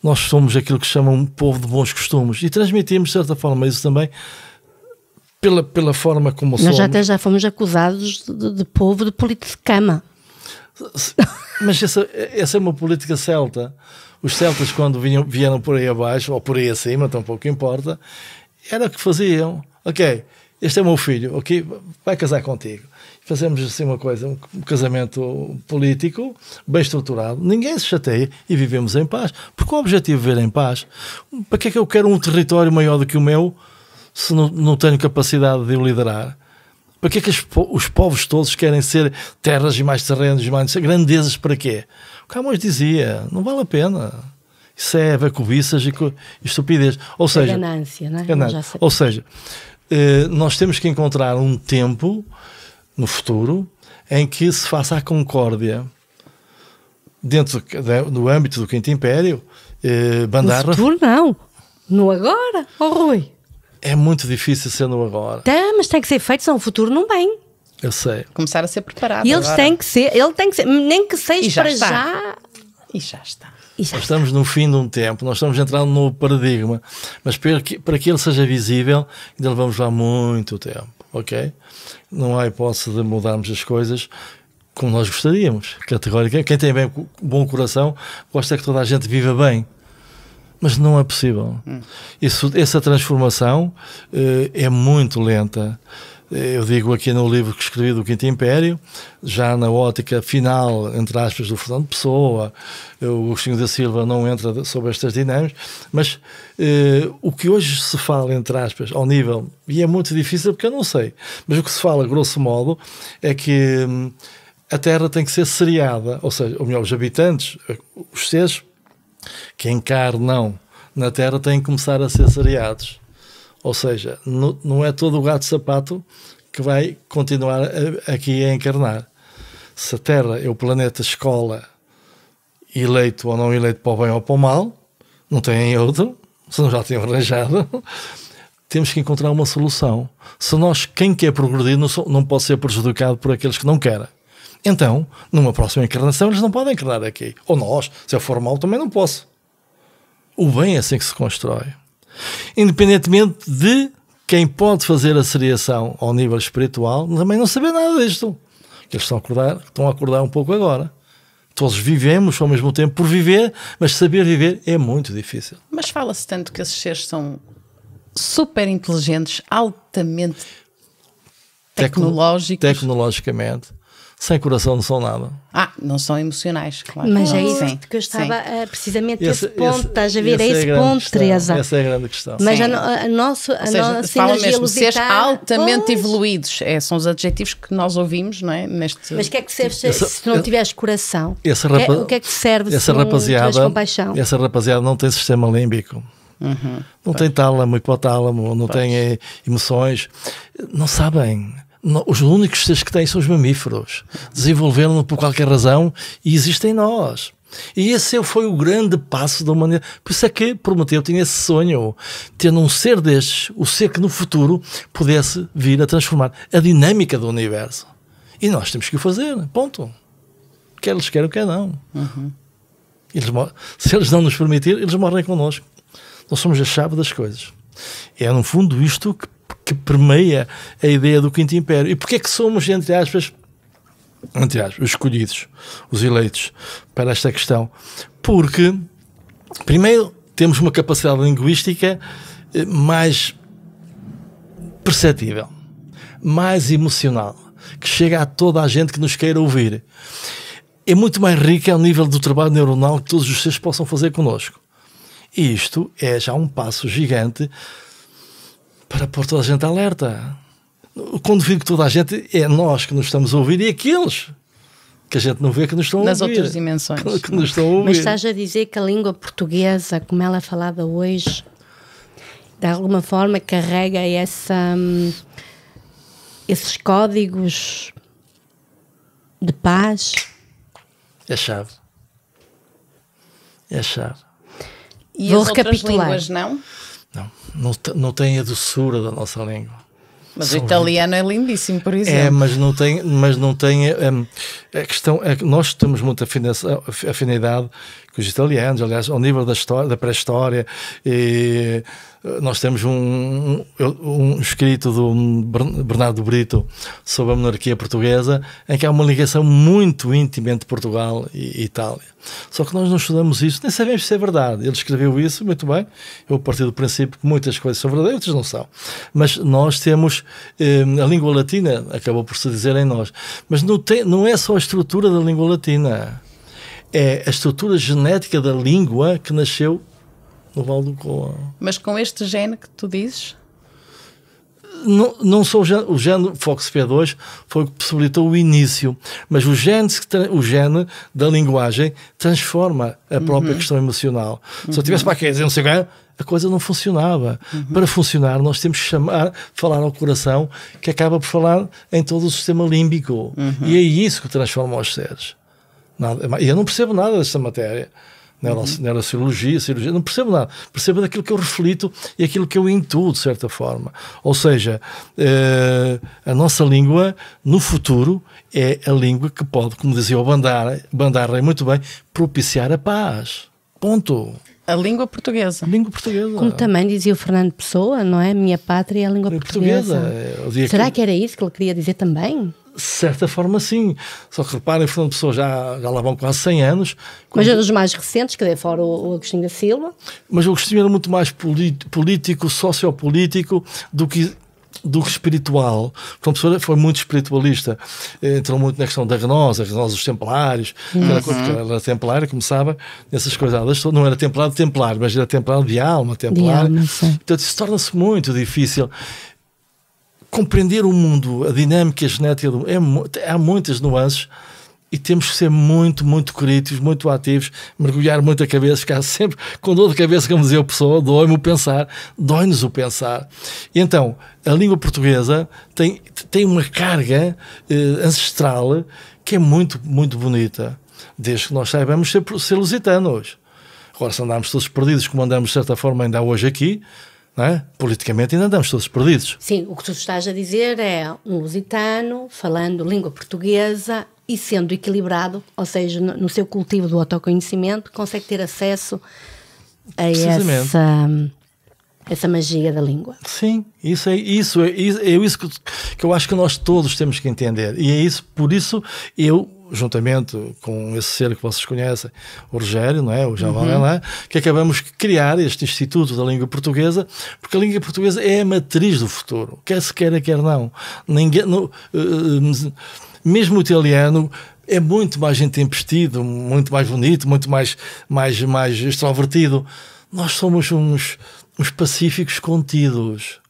Nós somos aquilo que chamam um povo de bons costumes e transmitimos, de certa forma, isso também pela, pela forma como nós somos. Nós até já fomos acusados de, de povo de política de cama. Mas essa, essa é uma política celta os celtas quando vinham, vieram por aí abaixo, ou por aí acima, tampouco pouco importa, era o que faziam. Ok, este é meu filho, ok, vai casar contigo. Fazemos assim uma coisa, um casamento político, bem estruturado, ninguém se chateia e vivemos em paz. Porque o objetivo é viver em paz. Para que é que eu quero um território maior do que o meu se não, não tenho capacidade de o liderar? Para que é que os, os povos todos querem ser terras e mais terrenos e mais grandezas para quê? Camões dizia: não vale a pena. Isso é cobiças e estupidez. Ou é seja, é ganância, não é? Ganância. Ou seja, eh, nós temos que encontrar um tempo no futuro em que se faça a concórdia dentro do âmbito do Quinto Império. Eh, Bandarra. No futuro, não. No agora, oh Rui. É muito difícil ser no agora. Tá, mas tem que ser feito, senão o futuro não vem. Eu sei. Começar a ser preparado. E eles agora. têm que ser, ele tem que ser, nem que seja já para está. já. E já está. E já nós está. estamos no fim de um tempo, nós estamos entrando num paradigma, mas para que, para que ele seja visível, ainda levamos lá muito tempo, ok? Não há hipótese de mudarmos as coisas como nós gostaríamos, categórica. Quem tem bem, bom coração gosta que toda a gente viva bem, mas não é possível. Hum. Isso, essa transformação uh, é muito lenta eu digo aqui no livro que escrevi do Quinto Império, já na ótica final, entre aspas, do Fernando Pessoa, o Agostinho da Silva não entra sobre estas dinâmicas, mas eh, o que hoje se fala, entre aspas, ao nível, e é muito difícil porque eu não sei, mas o que se fala, grosso modo, é que hum, a Terra tem que ser seriada, ou seja, ou melhor, os habitantes, os seres que encarnam na Terra têm que começar a ser seriados ou seja, não, não é todo o gato-sapato que vai continuar a, aqui a encarnar. Se a Terra é o planeta escola, eleito ou não eleito para o bem ou para o mal, não tem outro, se não já tem arranjado, *laughs* temos que encontrar uma solução. Se nós, quem quer progredir, não, não pode ser prejudicado por aqueles que não querem. Então, numa próxima encarnação, eles não podem encarnar aqui. Ou nós, se eu for mal, também não posso. O bem é assim que se constrói. Independentemente de quem pode fazer a seriação ao nível espiritual também não saber nada disto. Eles estão a acordar, estão a acordar um pouco agora. Todos vivemos ao mesmo tempo por viver, mas saber viver é muito difícil. Mas fala-se tanto que esses seres são super inteligentes, altamente tecnológicos. Tecnologicamente sem coração não são nada. Ah, não são emocionais, claro. Mas é isso que eu estava precisamente esse, esse ponto, estás a ver, é, é esse ponto, questão, Teresa. Essa é a grande questão. Mas sim. a, no, a, nosso, a seja, nossa sinergia mesmo, seres altamente pois. evoluídos, é, são os adjetivos que nós ouvimos, não é? Neste Mas o que é que serve se, se não tiveres coração? É- rapa, o que é que serve essa se rapaziada, não tiveres compaixão? Essa rapaziada não tem sistema límbico. Uhum, não pois. tem tálamo, hipotálamo, não pois. tem eh, emoções, não sabem os únicos seres que têm são os mamíferos. Desenvolveram-no por qualquer razão e existem nós. E esse é foi o grande passo da humanidade. Por isso é que Prometeu tinha esse sonho, tendo um ser destes, o ser que no futuro pudesse vir a transformar a dinâmica do universo. E nós temos que o fazer, ponto. Quer eles querem, quer não. Uhum. Eles se eles não nos permitirem, eles morrem connosco. Nós somos a chave das coisas. É, no fundo, isto que que permeia a ideia do Quinto Império. E porquê é que somos, entre aspas, entre aspas, os escolhidos, os eleitos para esta questão? Porque, primeiro, temos uma capacidade linguística eh, mais perceptível, mais emocional, que chega a toda a gente que nos queira ouvir. É muito mais rica ao nível do trabalho neuronal que todos os seres possam fazer connosco. E isto é já um passo gigante para pôr toda a gente alerta. Quando digo toda a gente, é nós que nos estamos a ouvir e aqueles que a gente não vê que nos estão Nas a ouvir. Nas outras dimensões. Que, *laughs* que, nos estão a ouvir. Mas estás a dizer que a língua portuguesa, como ela é falada hoje, de alguma forma carrega essa, hum, esses códigos de paz? É chave. É chave. E Vou as recapitular. outras línguas, não? Não não, não tem a doçura da nossa língua. Mas São o italiano é lindíssimo, por é, exemplo. É, mas não tem, mas não tem um, é, a é questão. É que nós temos muita afinidade que os italianos, aliás, ao nível da história, da pré-história, e eh, nós temos um, um, escrito do Bernardo Brito sobre a monarquia portuguesa, em que há uma ligação muito íntima entre Portugal e Itália. Só que nós não estudamos isso, nem sabemos se é verdade. Ele escreveu isso, muito bem, eu é parti do princípio que muitas coisas são verdadeiras, outras não são. Mas nós temos, eh, a língua latina acabou por se dizer em nós, mas não, tem, não é só a estrutura da língua latina é a estrutura genética da língua que nasceu no Val do Coa. Mas com este gene que tu dizes? Não, não o gene, o gene FOXP2 foi o que possibilitou o início, mas o gene, o gene da linguagem transforma a própria uhum. questão emocional. Uhum. Se eu uhum. tivesse para quem dizer não sei o a coisa não funcionava. Uhum. Para funcionar, nós temos que chamar, falar ao coração, que acaba por falar em todo o sistema límbico. Uhum. E é isso que transforma os seres. Nada, e eu não percebo nada dessa matéria. Neurocirurgia, né, uhum. Né, cirurgia, não percebo nada. Percebo daquilo que eu reflito e aquilo que eu intuo, de certa forma. Ou seja, eh, a nossa língua, no futuro, é a língua que pode, como dizia o Bandarra, Bandarra muito bem, propiciar a paz. Ponto. A língua portuguesa. A língua portuguesa. Como também dizia o Fernando Pessoa, não é? Minha pátria é a língua é portuguesa. portuguesa. Será que... que... era isso que ele queria dizer também? De certa forma, sim. Só que reparem, Fernando Pessoa já, já lá vão quase 100 anos. Mas é dos mais recentes, que deu fora o, o Agostinho da Silva. Mas o Agostinho era muito mais político, sociopolítico, do que do espiritual, porque a professora foi muito espiritualista, entrou muito na questão da Renosa, a Renosa dos Templários, uhum. era, ela era templária, começava essas coisas, não era templado templário, mas era templado de alma, templário. então isso torna-se muito difícil compreender o mundo, a dinâmica genética do mundo, é, há muitas nuances e temos que ser muito, muito críticos, muito ativos, mergulhar muito a cabeça, ficar sempre com dor de cabeça, como dizia a pessoa, dói-me o pensar, dói-nos o pensar. E então, a língua portuguesa tem, tem uma carga eh, ancestral que é muito, muito bonita, desde que nós saibamos ser, ser lusitanos. Agora, se andarmos todos perdidos, como andamos de certa forma ainda hoje aqui, é? politicamente ainda andamos todos perdidos. Sim, o que tu estás a dizer é um lusitano falando língua portuguesa e sendo equilibrado, ou seja, no, no seu cultivo do autoconhecimento, consegue ter acesso a essa, essa magia da língua. Sim, isso é isso, é, é isso que, que eu acho que nós todos temos que entender. E é isso, por isso eu juntamente com esse ser que vocês conhecem, o Rogério, não é? O Javan, uhum. é? que acabamos de criar este Instituto da Língua Portuguesa, porque a língua portuguesa é a matriz do futuro, quer se queira, quer não. Ninguém, uh, mesmo o italiano é muito mais intempestido, muito mais bonito, muito mais, mais, mais extrovertido. Nós somos uns, uns pacíficos contidos.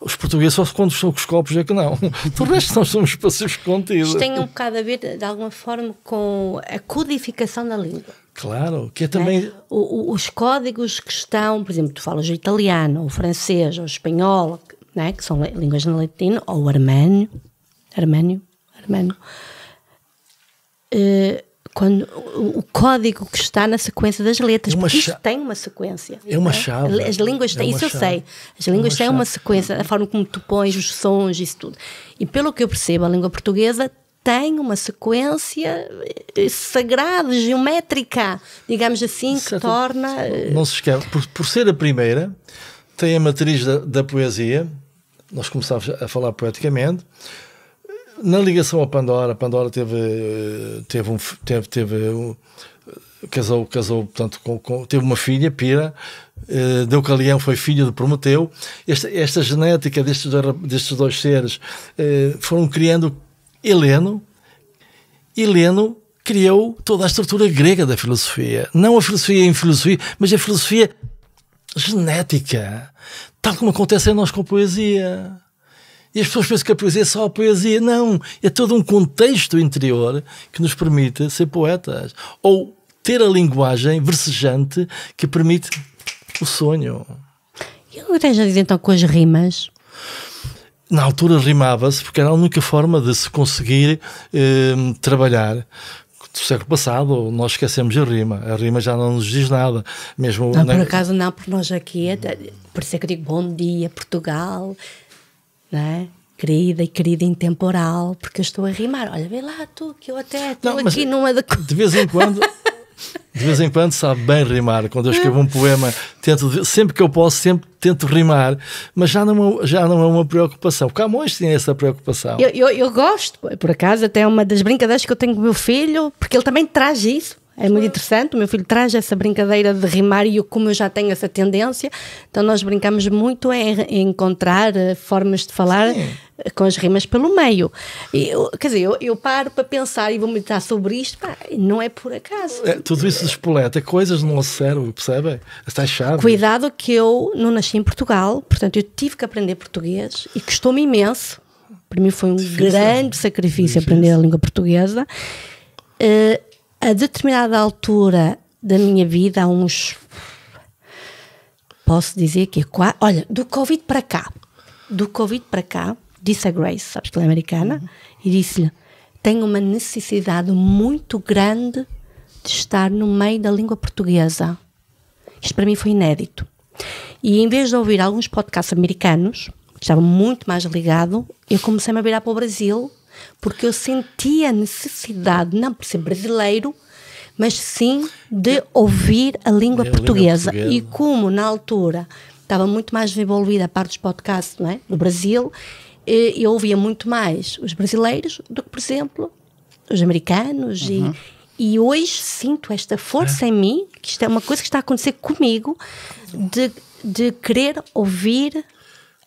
Os portugueses só quando são com os copos é que não. *laughs* Por resto nós somos pacíficos contidos. Isto tem um bocado a ver, de alguma forma, com a codificação da língua. Claro, que é também... É? O, o, os códigos que estão, por exemplo, tu falas o italiano, o francês, o espanhol, é? que são línguas na latina, ou o armênio, armênio hermano. Uh, eh, quando o código que está na sequência das letras, uma porque isto tem uma sequência. É uma é? chave. As línguas têm, é isso chave. eu sei. As línguas é têm uma é sequência, a forma como tu pões os sons, isso tudo. E pelo que eu percebo, a língua portuguesa tem uma sequência eh, sagrada, geométrica, digamos assim, certo. que torna. Não eh, se esquece, por, por, ser a primeira, tem a matriz da, da poesia, nós começávamos a falar poeticamente na ligação a Pandora, Pandora teve, eh, teve um. Teve, teve um, casou, casou portanto, com, com, teve uma filha, Pira, uh, eh, Deucalião foi filho de Prometeu. Esta, esta genética destes dois, destes dois seres eh, foram criando Heleno. Heleno criou toda a estrutura grega da filosofia. Não a filosofia em filosofia, mas a filosofia genética. Tal como acontece em nós com a poesia. E as pessoas pensam que a poesia é só a poesia. Não, é todo um contexto interior que nos permite ser poetas. Ou ter a linguagem versejante que permite o sonho. E o que tens a dizer então com as rimas? Na altura rimava-se porque era a única forma de se conseguir eh, trabalhar do século passado, nós esquecemos a rima. A rima já não nos diz nada. Mesmo não, na... por acaso não, porque nós aqui, por isso é que eu digo bom dia, Portugal, é? Querida e querida intemporal, porque eu estou a rimar. Olha, vê lá tu, que eu até estou não, aqui numa de. De vez em quando. *laughs* De vez em quando sabe bem rimar. Quando eu escrevo um poema, tento, sempre que eu posso, sempre tento rimar, mas já não, já não é uma preocupação. Camões tinha essa preocupação. Eu, eu, eu gosto, por acaso, até é uma das brincadeiras que eu tenho com o meu filho, porque ele também traz isso é muito interessante. O meu filho traz essa brincadeira de rimar e eu, como eu já tenho essa tendência, então nós brincamos muito em encontrar eh, formas de falar Sim. Eh, com as rimas pelo meio. Eu, quer dizer, eu, eu paro para pensar e vou meditar sobre isto, pá, não é por acaso. É, tudo isso despoleta coisas no nosso cérebro, percebe? Está chave. Cuidado que eu não nasci em Portugal, portanto eu tive que aprender português e custou-me imenso. Para mim foi um Difícil. grande sacrifício Difícil. aprender a língua portuguesa. Uh, a determinada altura da minha vida, há uns. Posso dizer que. É olha, do Covid para cá. Do Covid para cá, disse a Grace, sabes que ela é americana, uhum. e disse-lhe: tenho uma necessidade muito grande de estar no meio da língua portuguesa. Isto para mim foi inédito. E em vez de ouvir alguns podcasts americanos, que estavam muito mais ligado, eu comecei-me a virar para o Brasil porque eu sentia a necessidade, não por ser brasileiro, mas sim de ouvir a língua, é a portuguesa. língua portuguesa. E como na altura estava muito mais desenvolvida a parte dos podcasts não é? no Brasil, eh, eu ouvia muito mais os brasileiros do que, por exemplo, os americanos uhum. e e hoje sinto esta força é. em mim, que isto é uma coisa que está a acontecer comigo, de, de querer ouvir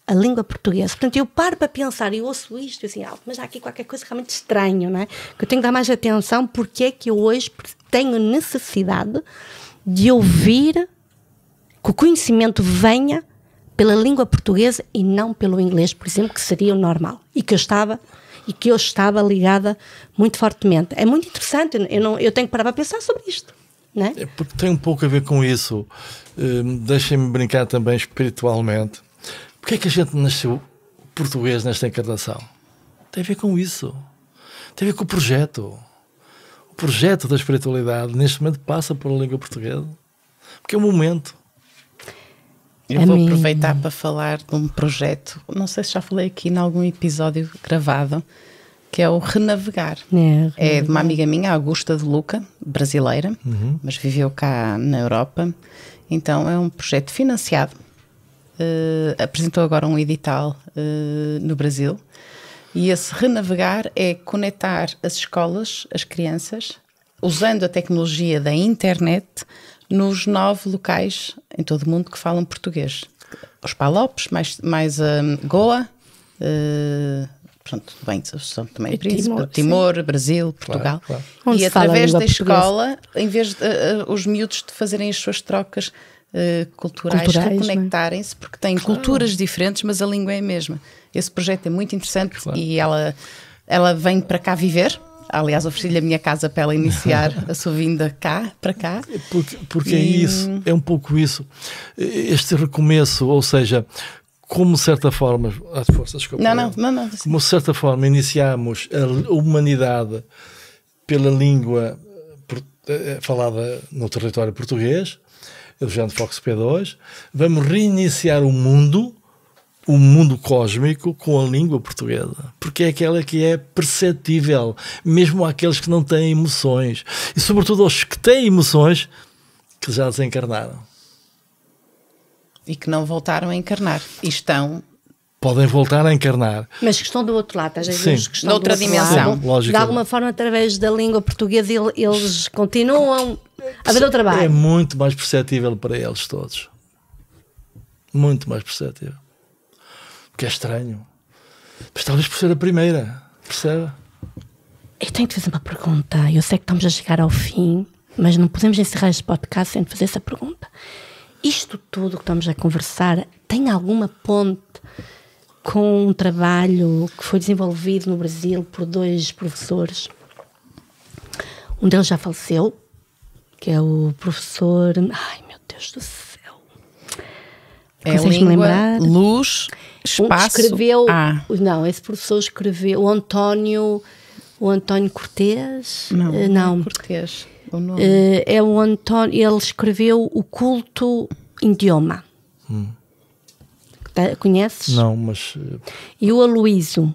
a língua portuguesa. Portanto, eu paro para pensar e ouço isto e assim, ah, mas há aqui qualquer coisa realmente estranho, não é? Que eu tenho que dar mais atenção porque é que eu hoje tenho necessidade de ouvir que o conhecimento venha pela língua portuguesa e não pelo inglês, por exemplo, que seria o normal e que eu estava e que eu estava ligada muito fortemente. É muito interessante, eu, não, eu tenho que parar para pensar sobre isto. Não é? é porque tem um pouco a ver com isso. Hum, Deixem-me brincar também espiritualmente Porquê é que a gente nasceu português nesta encarnação? Tem a ver com isso. Tem a ver com o projeto. O projeto da espiritualidade, neste momento, passa pela língua portuguesa. Porque é o momento. Eu a vou mim... aproveitar para falar de um projeto, não sei se já falei aqui em algum episódio gravado, que é o Renavegar. É, renavegar. é de uma amiga minha, Augusta de Luca, brasileira, uhum. mas viveu cá na Europa. Então é um projeto financiado uh, apresentou agora um edital uh, no Brasil. E esse renavegar é conectar as escolas, as crianças, usando a tecnologia da internet, nos nove locais em todo o mundo que falam português. Os Palopes, mais, mais um, eh, Goa, uh, pronto, bem, são também e Príncipe, Timor, Timor Brasil, Portugal. Claro, claro. E através da escola, em vez de uh, os miúdos de fazerem as suas trocas eh, culturais, culturais é? reconectarem-se, porque têm claro. culturas diferentes, mas a língua é a mesma. Esse projeto é muito interessante claro. e ela, ela vem para cá viver. Aliás, ofereci-lhe a minha casa para ela iniciar *laughs* a sua vinda cá, para cá. É porque, porque é e... é isso, é um pouco isso. Este recomeço, ou seja, como certa forma, as forças que eu não, não, não, não, como certa forma iniciamos a humanidade pela língua eh, eh, falada no território português, Alexandre Fox P2, vamos reiniciar o mundo, o mundo cósmico, com a língua portuguesa, porque é aquela que é perceptível, mesmo àqueles que não têm emoções, e sobretudo aos que têm emoções, que já desencarnaram. E que não voltaram a encarnar. E estão podem voltar a encarnar. Mas que estão do outro lado, às vezes que estão noutra dimensão. Lado, Sim, De alguma forma, através da língua portuguesa, eles continuam a ver o trabalho. É muito mais perceptível para eles todos. Muito mais perceptível. que é estranho. Mas talvez por ser a primeira, percebe? Eu tenho que fazer uma pergunta. Eu sei que estamos a chegar ao fim, mas não podemos encerrar este podcast sem fazer essa pergunta. Isto tudo que estamos a conversar tem alguma ponte com um trabalho que foi desenvolvido no Brasil por dois professores. Um deles já faleceu, que é o professor. Ai meu Deus do céu! É língua, lembrar? luz, espaço. escreveu. Ah. Não, esse professor escreveu. O António. O António Cortês? Não. Uh, não. Cortês. Uh, eh, é o António. Ele escreveu o culto em idioma. Hum Tá, conheces? Não, mas. Eh, e o Aloísio,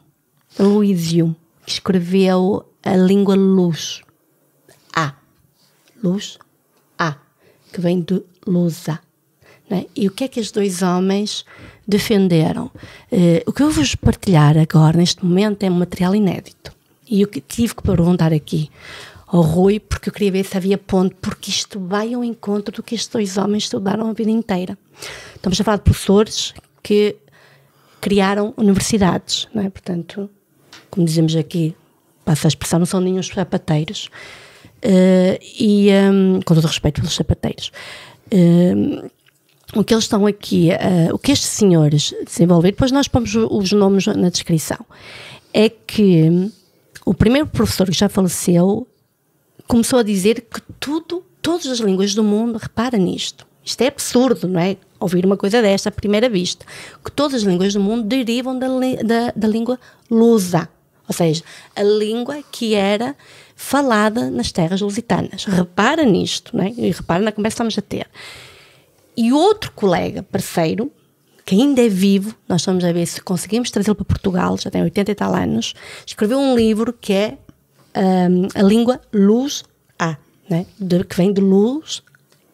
Aloísio, que escreveu a língua luz. A. Luz A. Que vem de lusa. É? E o que é que os dois homens defenderam? Uh, o que eu vos partilhar agora, neste momento, é um material inédito. E eu tive que perguntar aqui ao Rui, porque eu queria ver se havia ponto, porque isto vai ao encontro do que estes dois homens estudaram a vida inteira. Estamos a falar de professores que criaram universidades, não é? Portanto, como dizemos aqui, passa a expressão, não são nenhum sapateiros, uh, eh, e um, ehm, com todo respeito pelos sapateiros. Uh, eh, o que eles estão aqui, uh, o que estes senhores desenvolveram, depois nós pomos os nomes na descrição, é que o primeiro professor que já faleceu começou a dizer que tudo, todas as línguas do mundo, repara nisto, isto é absurdo, não é? Ouvir uma coisa desta à primeira vista. Que todas as línguas do mundo derivam da, da, da língua lusa. Ou seja, a língua que era falada nas terras lusitanas. Repara nisto, não é? E repara na conversa que estamos a ter. E outro colega, parceiro, que ainda é vivo, nós estamos a ver se conseguimos trazê-lo para Portugal, já tem 80 e tal anos, escreveu um livro que é um, A Língua Luz A, né? De, que vem de luz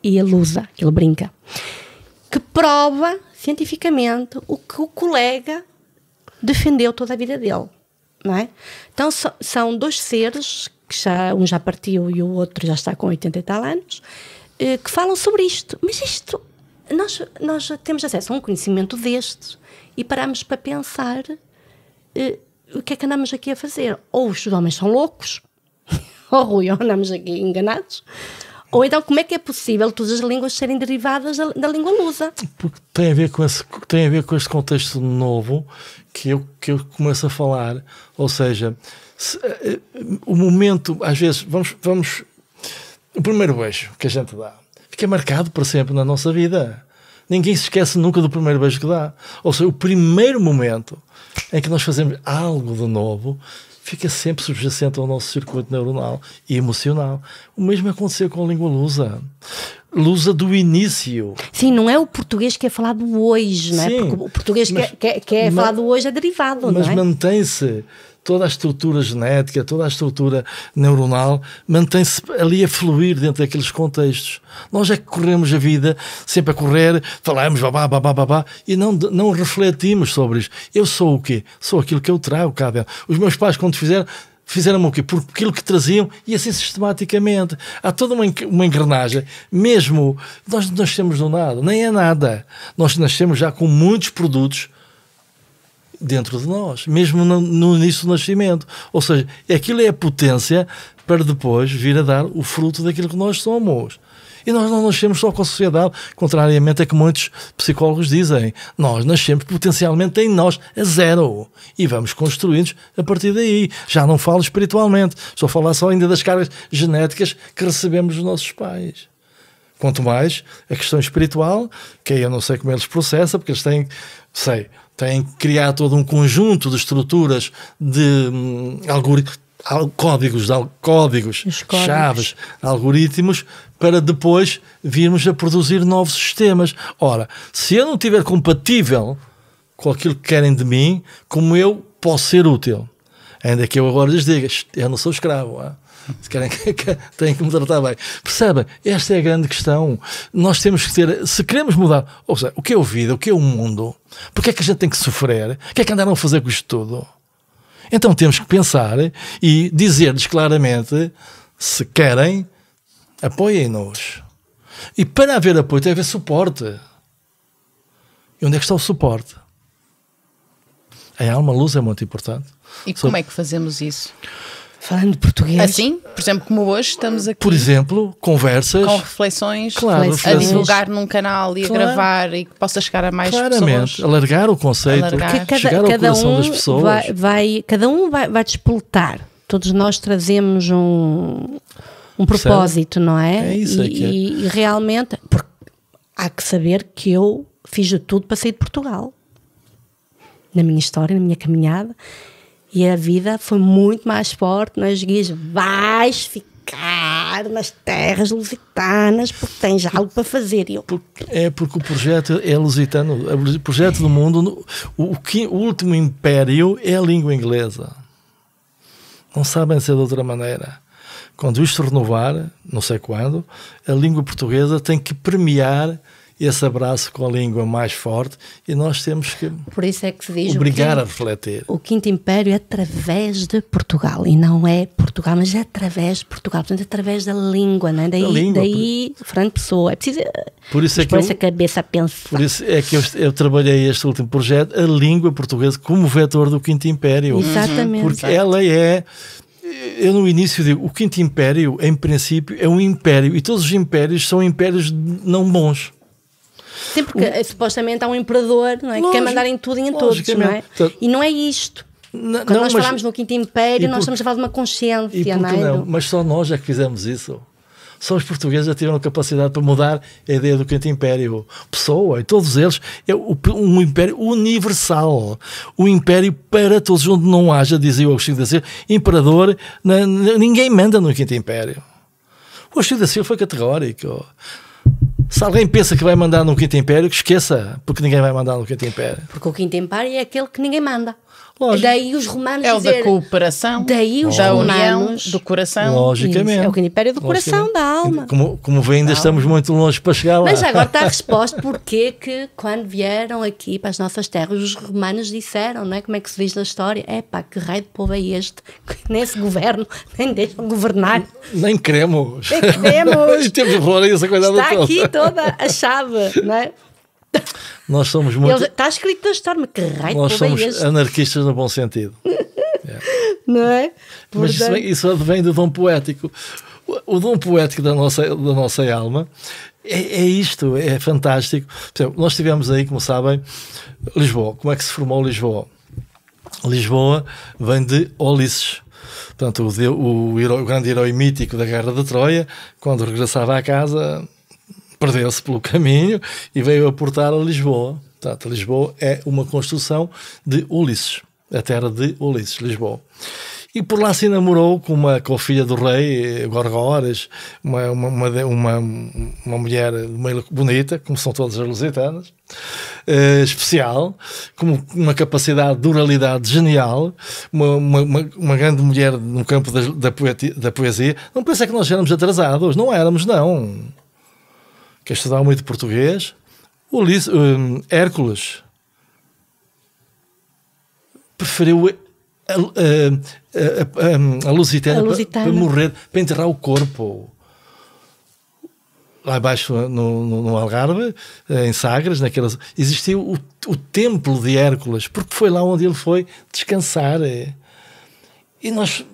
e ele que ele brinca. Que prova cientificamente o que o colega defendeu toda a vida dele, não é? Então so, são dois seres que já um já partiu e o outro já está com 80 e tal anos, eh, que falam sobre isto. Mas isto nós nós temos acesso a um conhecimento destes e paramos para pensar eh, o que é que andamos aqui a fazer? Ou os homens são loucos, *laughs* ou Rui, ou andamos aqui enganados, ou então, como é que é possível todas as línguas serem derivadas da, da língua lusa? Porque tem a, ver com esse, tem a ver com este contexto novo que eu, que eu começo a falar. Ou seja, se, uh, o momento, às vezes, vamos, vamos. O primeiro beijo que a gente dá fica marcado para sempre na nossa vida. Ninguém se esquece nunca do primeiro beijo que dá. Ou seja, o primeiro momento em que nós fazemos algo de novo fica sempre subjacente ao nosso circuito neuronal e emocional. O mesmo aconteceu com a língua lusa. Lusa do início. Sim, não é o português que é falado hoje, não é? Sim, Porque o português é, mas, que, é, que é falado mas, hoje é derivado, não é? Mas mantém-se toda a estrutura genética, toda a estrutura neuronal mantém-se ali a fluir dentro daqueles contextos. Nós é que corremos a vida sempre a correr, falamos babá, babá, babá, e não, não refletimos sobre isso. Eu sou o quê? Sou aquilo que eu trago cá dentro. Os meus pais, quando fizeram, fizeram o quê? Por aquilo que traziam e assim sistematicamente. Há toda uma, uma engrenagem. Mesmo nós não nascemos do nada, nem é nada. Nós nascemos já com muitos produtos dentro de nós, mesmo no, início do nascimento. Ou seja, aquilo é a potência para depois vir a dar o fruto daquilo que nós somos. E nós não nascemos só com a sociedade, contrariamente a que muitos psicólogos dizem. Nós nascemos potencialmente em nós a zero e vamos construindo a partir daí. Já não falo espiritualmente, estou a falar só ainda das cargas genéticas que recebemos dos nossos pais. Quanto mais a questão espiritual, que aí eu não sei como eles processam, porque eles têm, sei, tem que criar todo um conjunto de estruturas de hum, algoritmos códigos, códigos, códigos, chaves, algoritmos, para depois virmos a produzir novos sistemas. Ora, se eu não estiver compatível com aquilo que querem de mim, como eu posso ser útil? Ainda que eu agora lhes diga, eu não sou escravo. É? se querem têm que me tratar bem. Esta é a grande questão. Nós temos que ter, se queremos mudar, ou seja, o que é a vida, o que é o mundo, porque é que a gente tem que sofrer, o que é que andaram a fazer com isto tudo? Então temos que pensar e dizer-lhes claramente: se querem, apoiem-nos. E para haver apoio, tem que haver suporte. E onde é que está o suporte? A alma-luz é muito importante. E como Sobre... é que fazemos isso? Falando português. Assim, por exemplo, como hoje estamos aqui. Por exemplo, conversas. Com reflexões. Claro, reflexões. A divulgar num canal e claro. a gravar e que possa chegar a mais Claramente, pessoas. alargar o conceito. Alargar. É que cada, chegar ao cada coração um das pessoas. Vai, vai, cada um vai, vai despoletar. Todos nós trazemos um, um propósito, não é? É isso é e, é E, e realmente, porque há que saber que eu fiz de tudo para sair de Portugal. Na minha história, na minha caminhada. E a vida foi muito mais forte nós guias. Vais ficar nas terras lusitanas porque tens algo para fazer. Eu... É porque o projeto é lusitano. O projeto do mundo, o, o último império é a língua inglesa. Não sabem ser de outra maneira quando isto renovar, não sei quando, a língua portuguesa tem que premiar esse abraço com a língua mais forte e nós temos que, Por isso é que se diz obrigar quinto, a refletir. O Quinto Império é através de Portugal e não é Portugal, mas é através de Portugal, portanto, é através da língua, não é? Daí, língua, daí por... Franco Pessoa. É preciso por isso é que eu, cabeça a pensar. Por isso é que eu, eu, trabalhei este último projeto, a língua portuguesa, como vetor do Quinto Império. Uhum. Exatamente. Porque ela é eu no início digo, o Quinto Império, em princípio, é um império e todos os impérios são impérios não bons. Sim, porque o... supostamente há um imperador não é? que quer mandar em tudo e em todos, não é? E não é isto. Não, Quando não, nós mas... falamos no Quinto Império, por... nós estamos a falar de uma consciência, e não, é? não Mas só nós é que fizemos isso só os portugueses já tiveram capacidade para mudar a ideia do quinto império. Pessoa e todos eles é um império universal, um império para todos, onde não haja, dizia o Agostinho da Silva, imperador, ninguém manda no quinto império. O Agostinho da Silva foi categórico. Se alguém pensa que vai mandar no Quinto Império, que esqueça, porque ninguém vai mandar no Quinto Império. Porque o Quinto Império é aquele que ninguém manda. Lógico. Daí os romanos É o dizer, da cooperação, daí os da união, do coração. Logicamente. É o império do coração, da alma. Como, como vê, ainda estamos muito longe para chegar lá. Mas agora está a resposta porque que quando vieram aqui para as nossas terras, os romanos disseram, não é? Como é que se diz na história? É pá, que raio de povo é este? nesse governo, nem deixam governar. Nem queremos. Nem queremos. *laughs* temos a essa coisa Está aqui toda a chave, não é? Nós somos muito. Está escrito na história, que raio Nós é somos este. anarquistas no bom sentido. *laughs* é. Não é? Mas Portanto... isso, isso vem do dom poético. O, o dom poético da nossa, da nossa alma é, é isto, é fantástico. Exemplo, nós tivemos aí, como sabem, Lisboa. Como é que se formou Lisboa? Lisboa vem de Ulisses. Portanto, o, o, o grande herói mítico da Guerra da Troia, quando regressava à casa, perdeu-se pelo caminho e veio aportar a Lisboa. Portanto, Lisboa é uma construção de Ulisses, a terra de Ulisses, Lisboa. E por lá se namorou com uma com a filha do rei, Gorgores, uma, uma, uma, uma, mulher bonita, como são todas as lusitanas, eh, especial, com uma capacidade de oralidade genial, uma, uma, grande mulher no campo da, da, poesia. Não pensei que nós éramos atrasados, não éramos, não que é estudava muito português. Ulisses, um, Hércules preferiu a, a, a, a Lusitana, Para, morrer, para enterrar o corpo. Lá embaixo no, no, no Algarve, em Sagres, naquelas, existiu o, o, templo de Hércules, porque foi lá onde ele foi descansar. É. E nós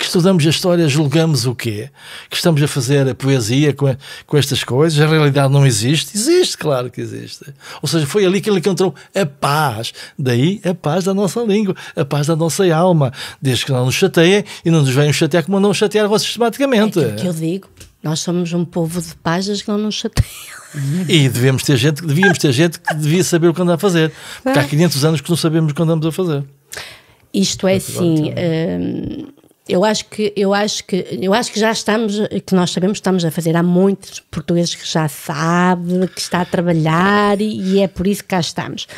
que estudamos a história, julgamos o quê? Que estamos a fazer a poesia com, com estas coisas? A realidade não existe? Existe, claro que existe. Ou seja, foi ali que ele encontrou a paz. Daí a paz da nossa língua, a paz da nossa alma. Desde que não nos chateiem e não nos venham chatear como não chatear vocês sistematicamente. É que eu digo. Nós somos um povo de páginas que não nos chateiam. E devemos ter gente, devíamos ter gente que devia saber o que anda a fazer. Porque há 500 ah. anos que não sabemos o que andamos a fazer. Isto é, é assim. Então. Hum, eu acho que eu acho que eu acho que já estamos, que nós sabemos que estamos a fazer. Há muitos portugueses que já sabem que está a trabalhar e, e é por isso que cá estamos.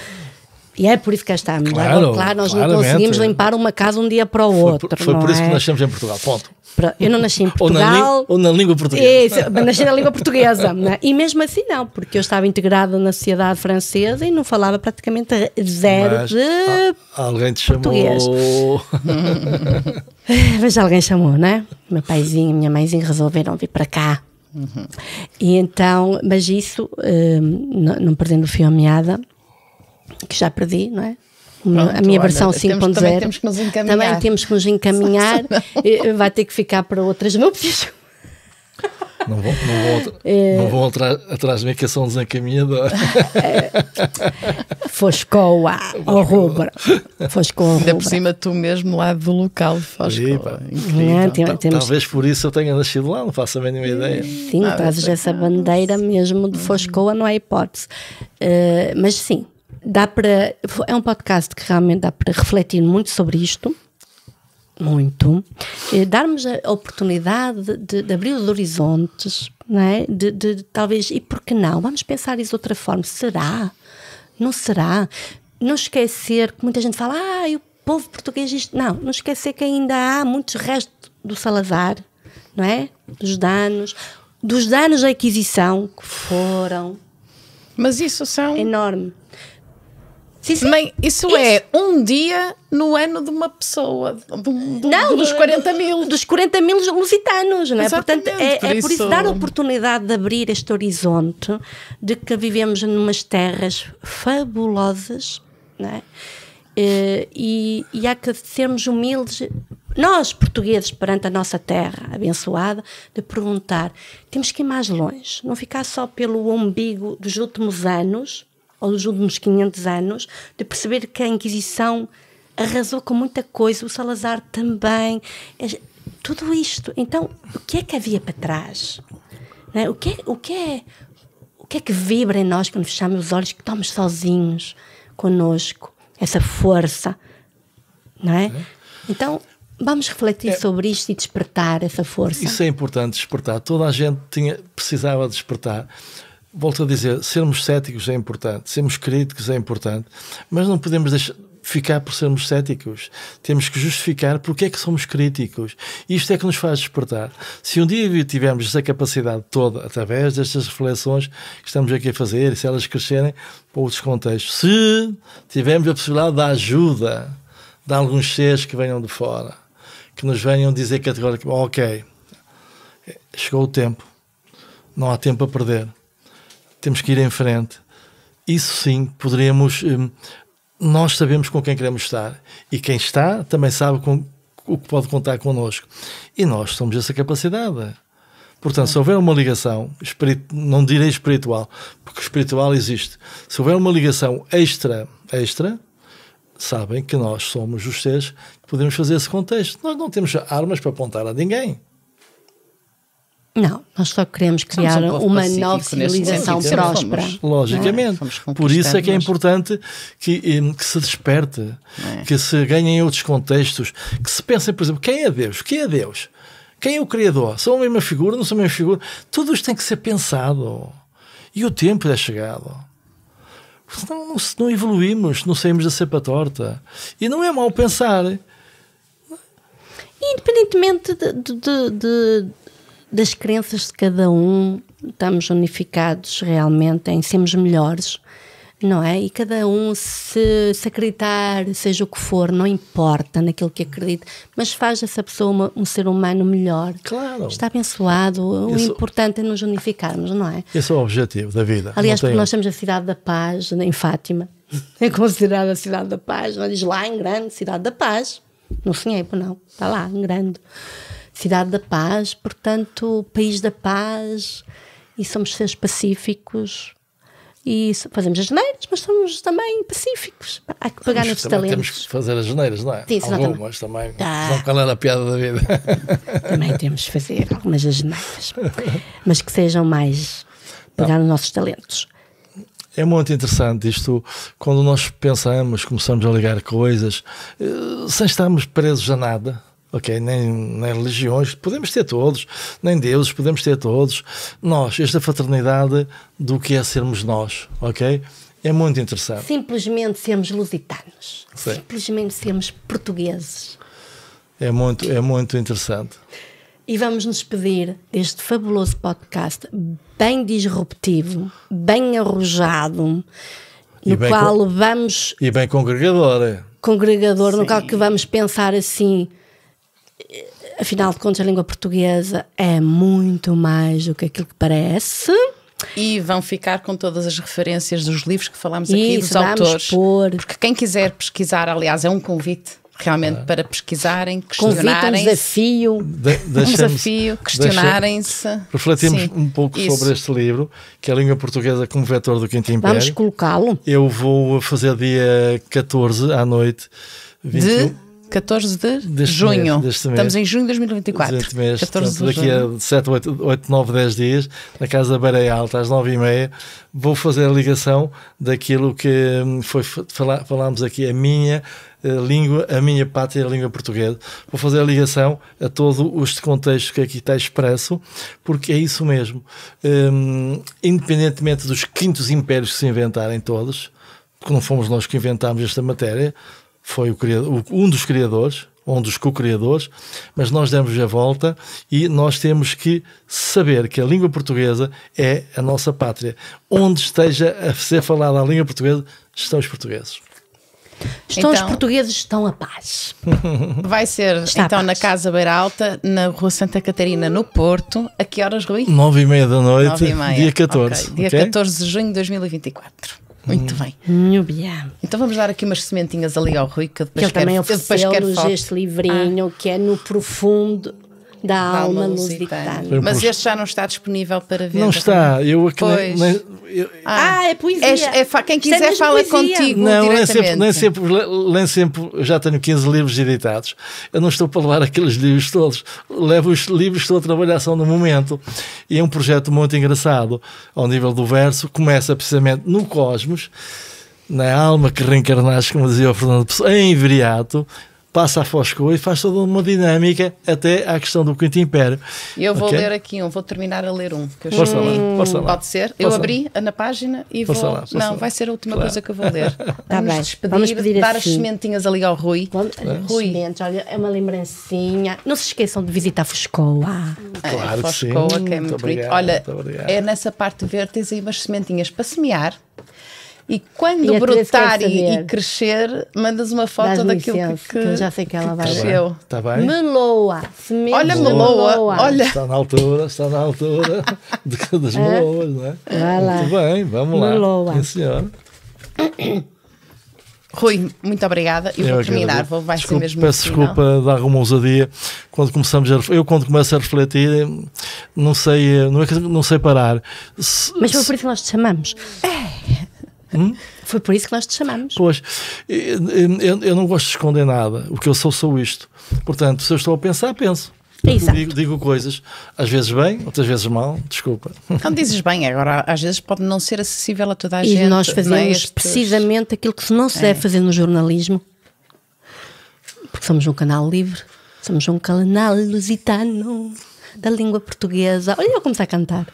E é por isso que cá estamos. Claro, claro nós claramente. não conseguimos limpar uma casa um dia para o outro. Foi por, foi por isso é? que nascemos em Portugal, ponto. Eu não nasci em Portugal. *laughs* ou, na, ou na língua portuguesa. Isso, nasci na língua portuguesa. Né? E mesmo assim não, porque eu estava integrada na sociedade francesa e não falava praticamente zero Mas, de a, alguém te português. chamou. *laughs* Mas alguém chamou, né? Meu paizinho e minha mãezinha resolveram vir para cá Uhum. E então, mas isso, um, não, não perdendo o fio à meada, que já perdi, não é? Pronto, a minha versão 5.0. Também temos que nos encaminhar. Também temos que nos encaminhar. *laughs* Eh, eh, vai ter que ficar para outras núpcias. Não vão não vou, é... vou *laughs* eh, atrás de mim que eu sou um desencaminhador. É... *laughs* Foscoa, ao Foscoa, Ainda por cima, tu mesmo lá do local de Foscoa. É, temos... Talvez por isso eu tenha nascido lá, não faço a mínima ideia. Sim, trazes essa bandeira mesmo de Foscoa, não há hipótese. Uh, mas sim, Dá para. É um podcast que realmente dá para refletir muito sobre isto. Muito. Darmos a oportunidade de, de abrir os horizontes, não é? De, de, de, talvez. E por que não? Vamos pensar isso de outra forma. Será? Não será? Não esquecer que muita gente fala, ah, o povo português. Isto. Não, não esquecer que ainda há muitos restos do Salazar, não é? Dos danos, dos danos da aquisição que foram. Mas isso são. Enorme. Sim, sim. Mãe, isso, é isso, é um dia no ano de uma pessoa, do, do, não, dos 40 mil. Dos 40 mil lusitanos, não é? Portanto, é por, é, por isso dar a oportunidade de abrir este horizonte de que vivemos numas terras fabulosas, não é? Eh, e, e há que sermos humildes, nós portugueses, perante a nossa terra abençoada, de perguntar: temos que ir mais longe, não ficar só pelo umbigo dos últimos anos ao longo de uns 500 anos, de perceber que a Inquisição arrasou com muita coisa, o Salazar também, é, tudo isto. Então, o que é que havia para trás? É? O, que é, o, que é, o que é que vibra em nós quando fechamos os olhos, que estamos sozinhos conosco? Essa força, não é? Então, Vamos refletir é, sobre isto e despertar essa força. Isso é importante, despertar. Toda a gente tinha, precisava despertar volto a dizer, sermos céticos é importante, sermos críticos é importante, mas não podemos deixar, ficar por sermos céticos. Temos que justificar porque é que somos críticos. Isto é que nos faz despertar. Se um dia tivermos essa capacidade toda, através destas reflexões que estamos aqui a fazer, e se elas crescerem para outros contextos, se tivermos a possibilidade da ajuda de alguns seres que venham de fora, que nos venham dizer categoricamente: ok, chegou o tempo, não há tempo a perder temos que ir em frente. Isso sim, poderemos. Hum, nós sabemos com quem queremos estar e quem está também sabe com o que pode contar connosco. E nós somos essa capacidade. Portanto, se houver uma ligação, não direi espiritual, porque espiritual existe. Se houver uma ligação extra, extra, sabem que nós somos os seres que podemos fazer esse contexto. Nós não temos armas para apontar a ninguém. Não, nós só queremos criar um uma nova civilização próspera. logicamente. É? Por isso é que é importante que, que se desperte, é? que se ganhem outros contextos, que se pensem, por exemplo, quem é Deus? Quem é Deus? Quem é o Criador? São a mesma figura? Não são a mesma figura? Tudo isto tem que ser pensado. E o tempo é chegado. Senão não, não evoluímos, não saímos da cepa torta. E não é mal pensar. Independentemente de, de, de das crenças de cada um, estamos unificados realmente em sermos melhores, não é? E cada um, se, se acreditar, seja o que for, não importa naquilo que acredita, mas faz essa pessoa uma, um ser humano melhor. Claro. Está abençoado. o é importante é nos unificarmos, não é? Esse é o objetivo da vida. Aliás, porque nós temos a Cidade da Paz em Fátima. *laughs* É considerada a Cidade da Paz. Não é? diz lá em grande Cidade da Paz. No Sinhepo, não. Está lá, em grande cidade da paz, portanto, país da paz, e somos seres pacíficos. E fazemos as geneiras, mas somos também pacíficos. Há que pagar nos talentos. Temos que fazer as geneiras, não é? Sim, algumas também. Ah. Não qual era a piada da vida. *laughs* Também temos que fazer algumas as mas que sejam mais tá. pagar nos os nossos talentos. É muito interessante isto, quando nós pensamos, começamos a ligar coisas, eh, sem estarmos presos a nada, ok? Nem, nem religiões, podemos ter todos, nem deuses, podemos ter todos. Nós, esta fraternidade do que é sermos nós, ok? É muito interessante. Simplesmente sermos lusitanos. Sim. Simplesmente sermos portugueses. É muito, é muito interessante. E vamos nos pedir deste fabuloso podcast, bem disruptivo, bem arrojado, no qual vamos. E bem congregador. É. Congregador, Sim. no qual que vamos pensar assim: afinal de contas, a língua portuguesa é muito mais do que aquilo que parece. E vão ficar com todas as referências dos livros que falámos aqui, Isso, dos autores. Por... Porque quem quiser pesquisar, aliás, é um convite realmente ah. para pesquisarem, questionarem. Um desafio. De, um desafio, questionarem-se. Refletimos Sim. um pouco Isso. sobre este livro, que é a língua portuguesa como vetor do Quinto Império. Vamos colocá-lo. Eu vou fazer dia 14 à noite. 21, de 14 de deste junho. Mês, deste mês. Estamos em junho de 2024. Deste mês, 14 portanto, de daqui a 7, 8, 8, 9, 10 dias, na Casa Beira Alta, às 9h30, vou fazer a ligação daquilo que hum, foi falar, falámos aqui, a minha eh, língua, a minha pátria, a língua portuguesa. Vou fazer a ligação a todo este contexto que aqui está expresso, porque é isso mesmo. Um, independentemente dos quintos impérios que se inventarem todos, porque não fomos nós que inventámos esta matéria, foi o criador, um dos criadores, um dos co-criadores, mas nós demos a volta e nós temos que saber que a língua portuguesa é a nossa pátria. Onde esteja a ser falada a língua portuguesa, estão os portugueses. Estão então, os portugueses, estão a paz. *laughs* Vai ser Está então na Casa Beira Alta, na Rua Santa Catarina, no Porto. A que horas, Rui? Nove e meia da noite, meia. dia 14. Okay. Dia okay? 14 de junho de 2024. Muito hum. bem. Muito bem. É. Então vamos dar aqui umas sementinhas ali ao Rui, que depois que ele quer, também ofereceu-nos este livrinho ah. que é no profundo, da, alma lusitana. Mas este já não está disponível para ver. Não está, eu aquele. É pois. Eu... Ah, é poesia. É, é, quem é quiser fala poesia. contigo. Não, nem sempre, nem, sempre, nem sempre. Eu já tenho 15 livros editados. Eu não estou para levar aqueles livros todos. Levo os livros, estou a trabalhar só no momento. E é um projeto muito engraçado ao nível do verso. Começa precisamente no Cosmos na alma que reencarnaste, como dizia o Fernando Pessoa, em Viriato, passa a Foscou e faz toda uma dinâmica até à questão do Quinto Império. Eu vou okay? ler aqui um, vou terminar a ler um. Que eu força lá, força lá. Pode ser? eu abri lá. na página e força vou... Lá, não, lá. vai ser a última claro. coisa que eu vou ler. *laughs* Tá vamos bem. despedir, vamos pedir dar assim. as sementinhas ali ao Rui. Rui. Sementes, olha, é uma lembrancinha. Não se esqueçam de visitar Foscoa. Ah, claro é, Foscoa, que, sim. que é muito, muito Obrigado, olha, muito é nessa parte verde, tens aí umas sementinhas para semear. E quando e brotar e, e, crescer, mandas uma foto daquilo que, que, já sei que ela vai cresceu. Está bem. Meloa. Olha, meloa. meloa. Olha. Está na altura, está na altura *laughs* de, das é? meloas, não é? Vai lá. Muito bem, vamos lá. Meloa. Sim, senhora. Rui, muito obrigada. e vou é terminar, vou, vai desculpa, ser mesmo. Peço assim, desculpa dar uma ousadia. Quando começamos a, eu quando começo a refletir, não sei, eh, não, é que, não sei parar. Se, Mas foi por isso que nós te chamamos. É. Hum? Foi por isso que nós te chamamos. Pois, eu, eu, não gosto de esconder nada. O que eu sou, sou isto. Portanto, se eu estou a pensar, penso. Exato. digo, digo, coisas, às vezes bem, outras vezes mal, desculpa. Quando dizes bem, agora às vezes pode não ser acessível a toda a e gente. E nós fazemos é precisamente aquilo que não se deve é. fazer no jornalismo, porque somos um canal livre, somos um canal lusitano da língua portuguesa. Olha, eu vou começar a cantar.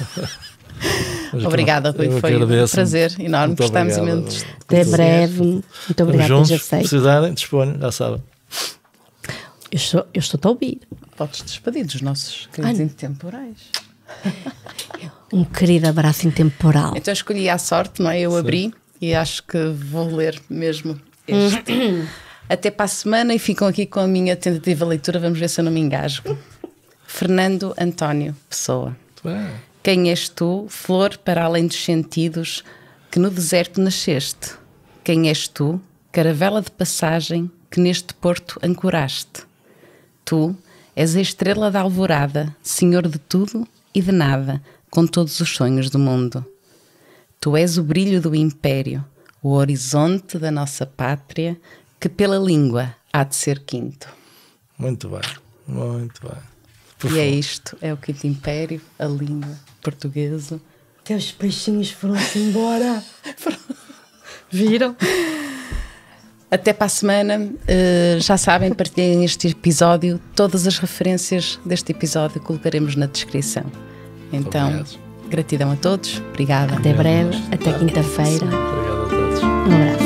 *laughs* Mas obrigada, Rui. Foi agradeço. um prazer enorme. Gostámos imenso. Até breve. Muito obrigada, juntos, já sei. Se precisarem, disponho, já sabem. Eu estou, eu estou a ouvir. Podes despedir dos nossos queridos Ai. intemporais. *laughs* um querido abraço intemporal. Então escolhi à sorte, não é? Eu Sim. abri e acho que vou ler mesmo este. *coughs* Até para a semana e ficam aqui com a minha tentativa de leitura. Vamos ver se eu não me engasgo. Fernando António Pessoa. Muito bem. Quem és tu, flor para além dos sentidos, que no deserto nasceste? Quem és tu, caravela de passagem, que neste porto ancoraste? Tu és a estrela da alvorada, senhor de tudo e de nada, com todos os sonhos do mundo. Tu és o brilho do império, o horizonte da nossa pátria, que pela língua há de ser quinto. Muito bem, muito bem. Por e é favor. é isto, é o Quinto Império, a língua portuguesa. Até os peixinhos foram-se embora. *laughs* Viram? Até para a semana. Eh, já sabem, partilhem este episódio. Todas as referências deste episódio colocaremos na descrição. Então, gratidão a todos. Obrigada. Até breve. Até quinta-feira. Obrigado a todos. Um abraço.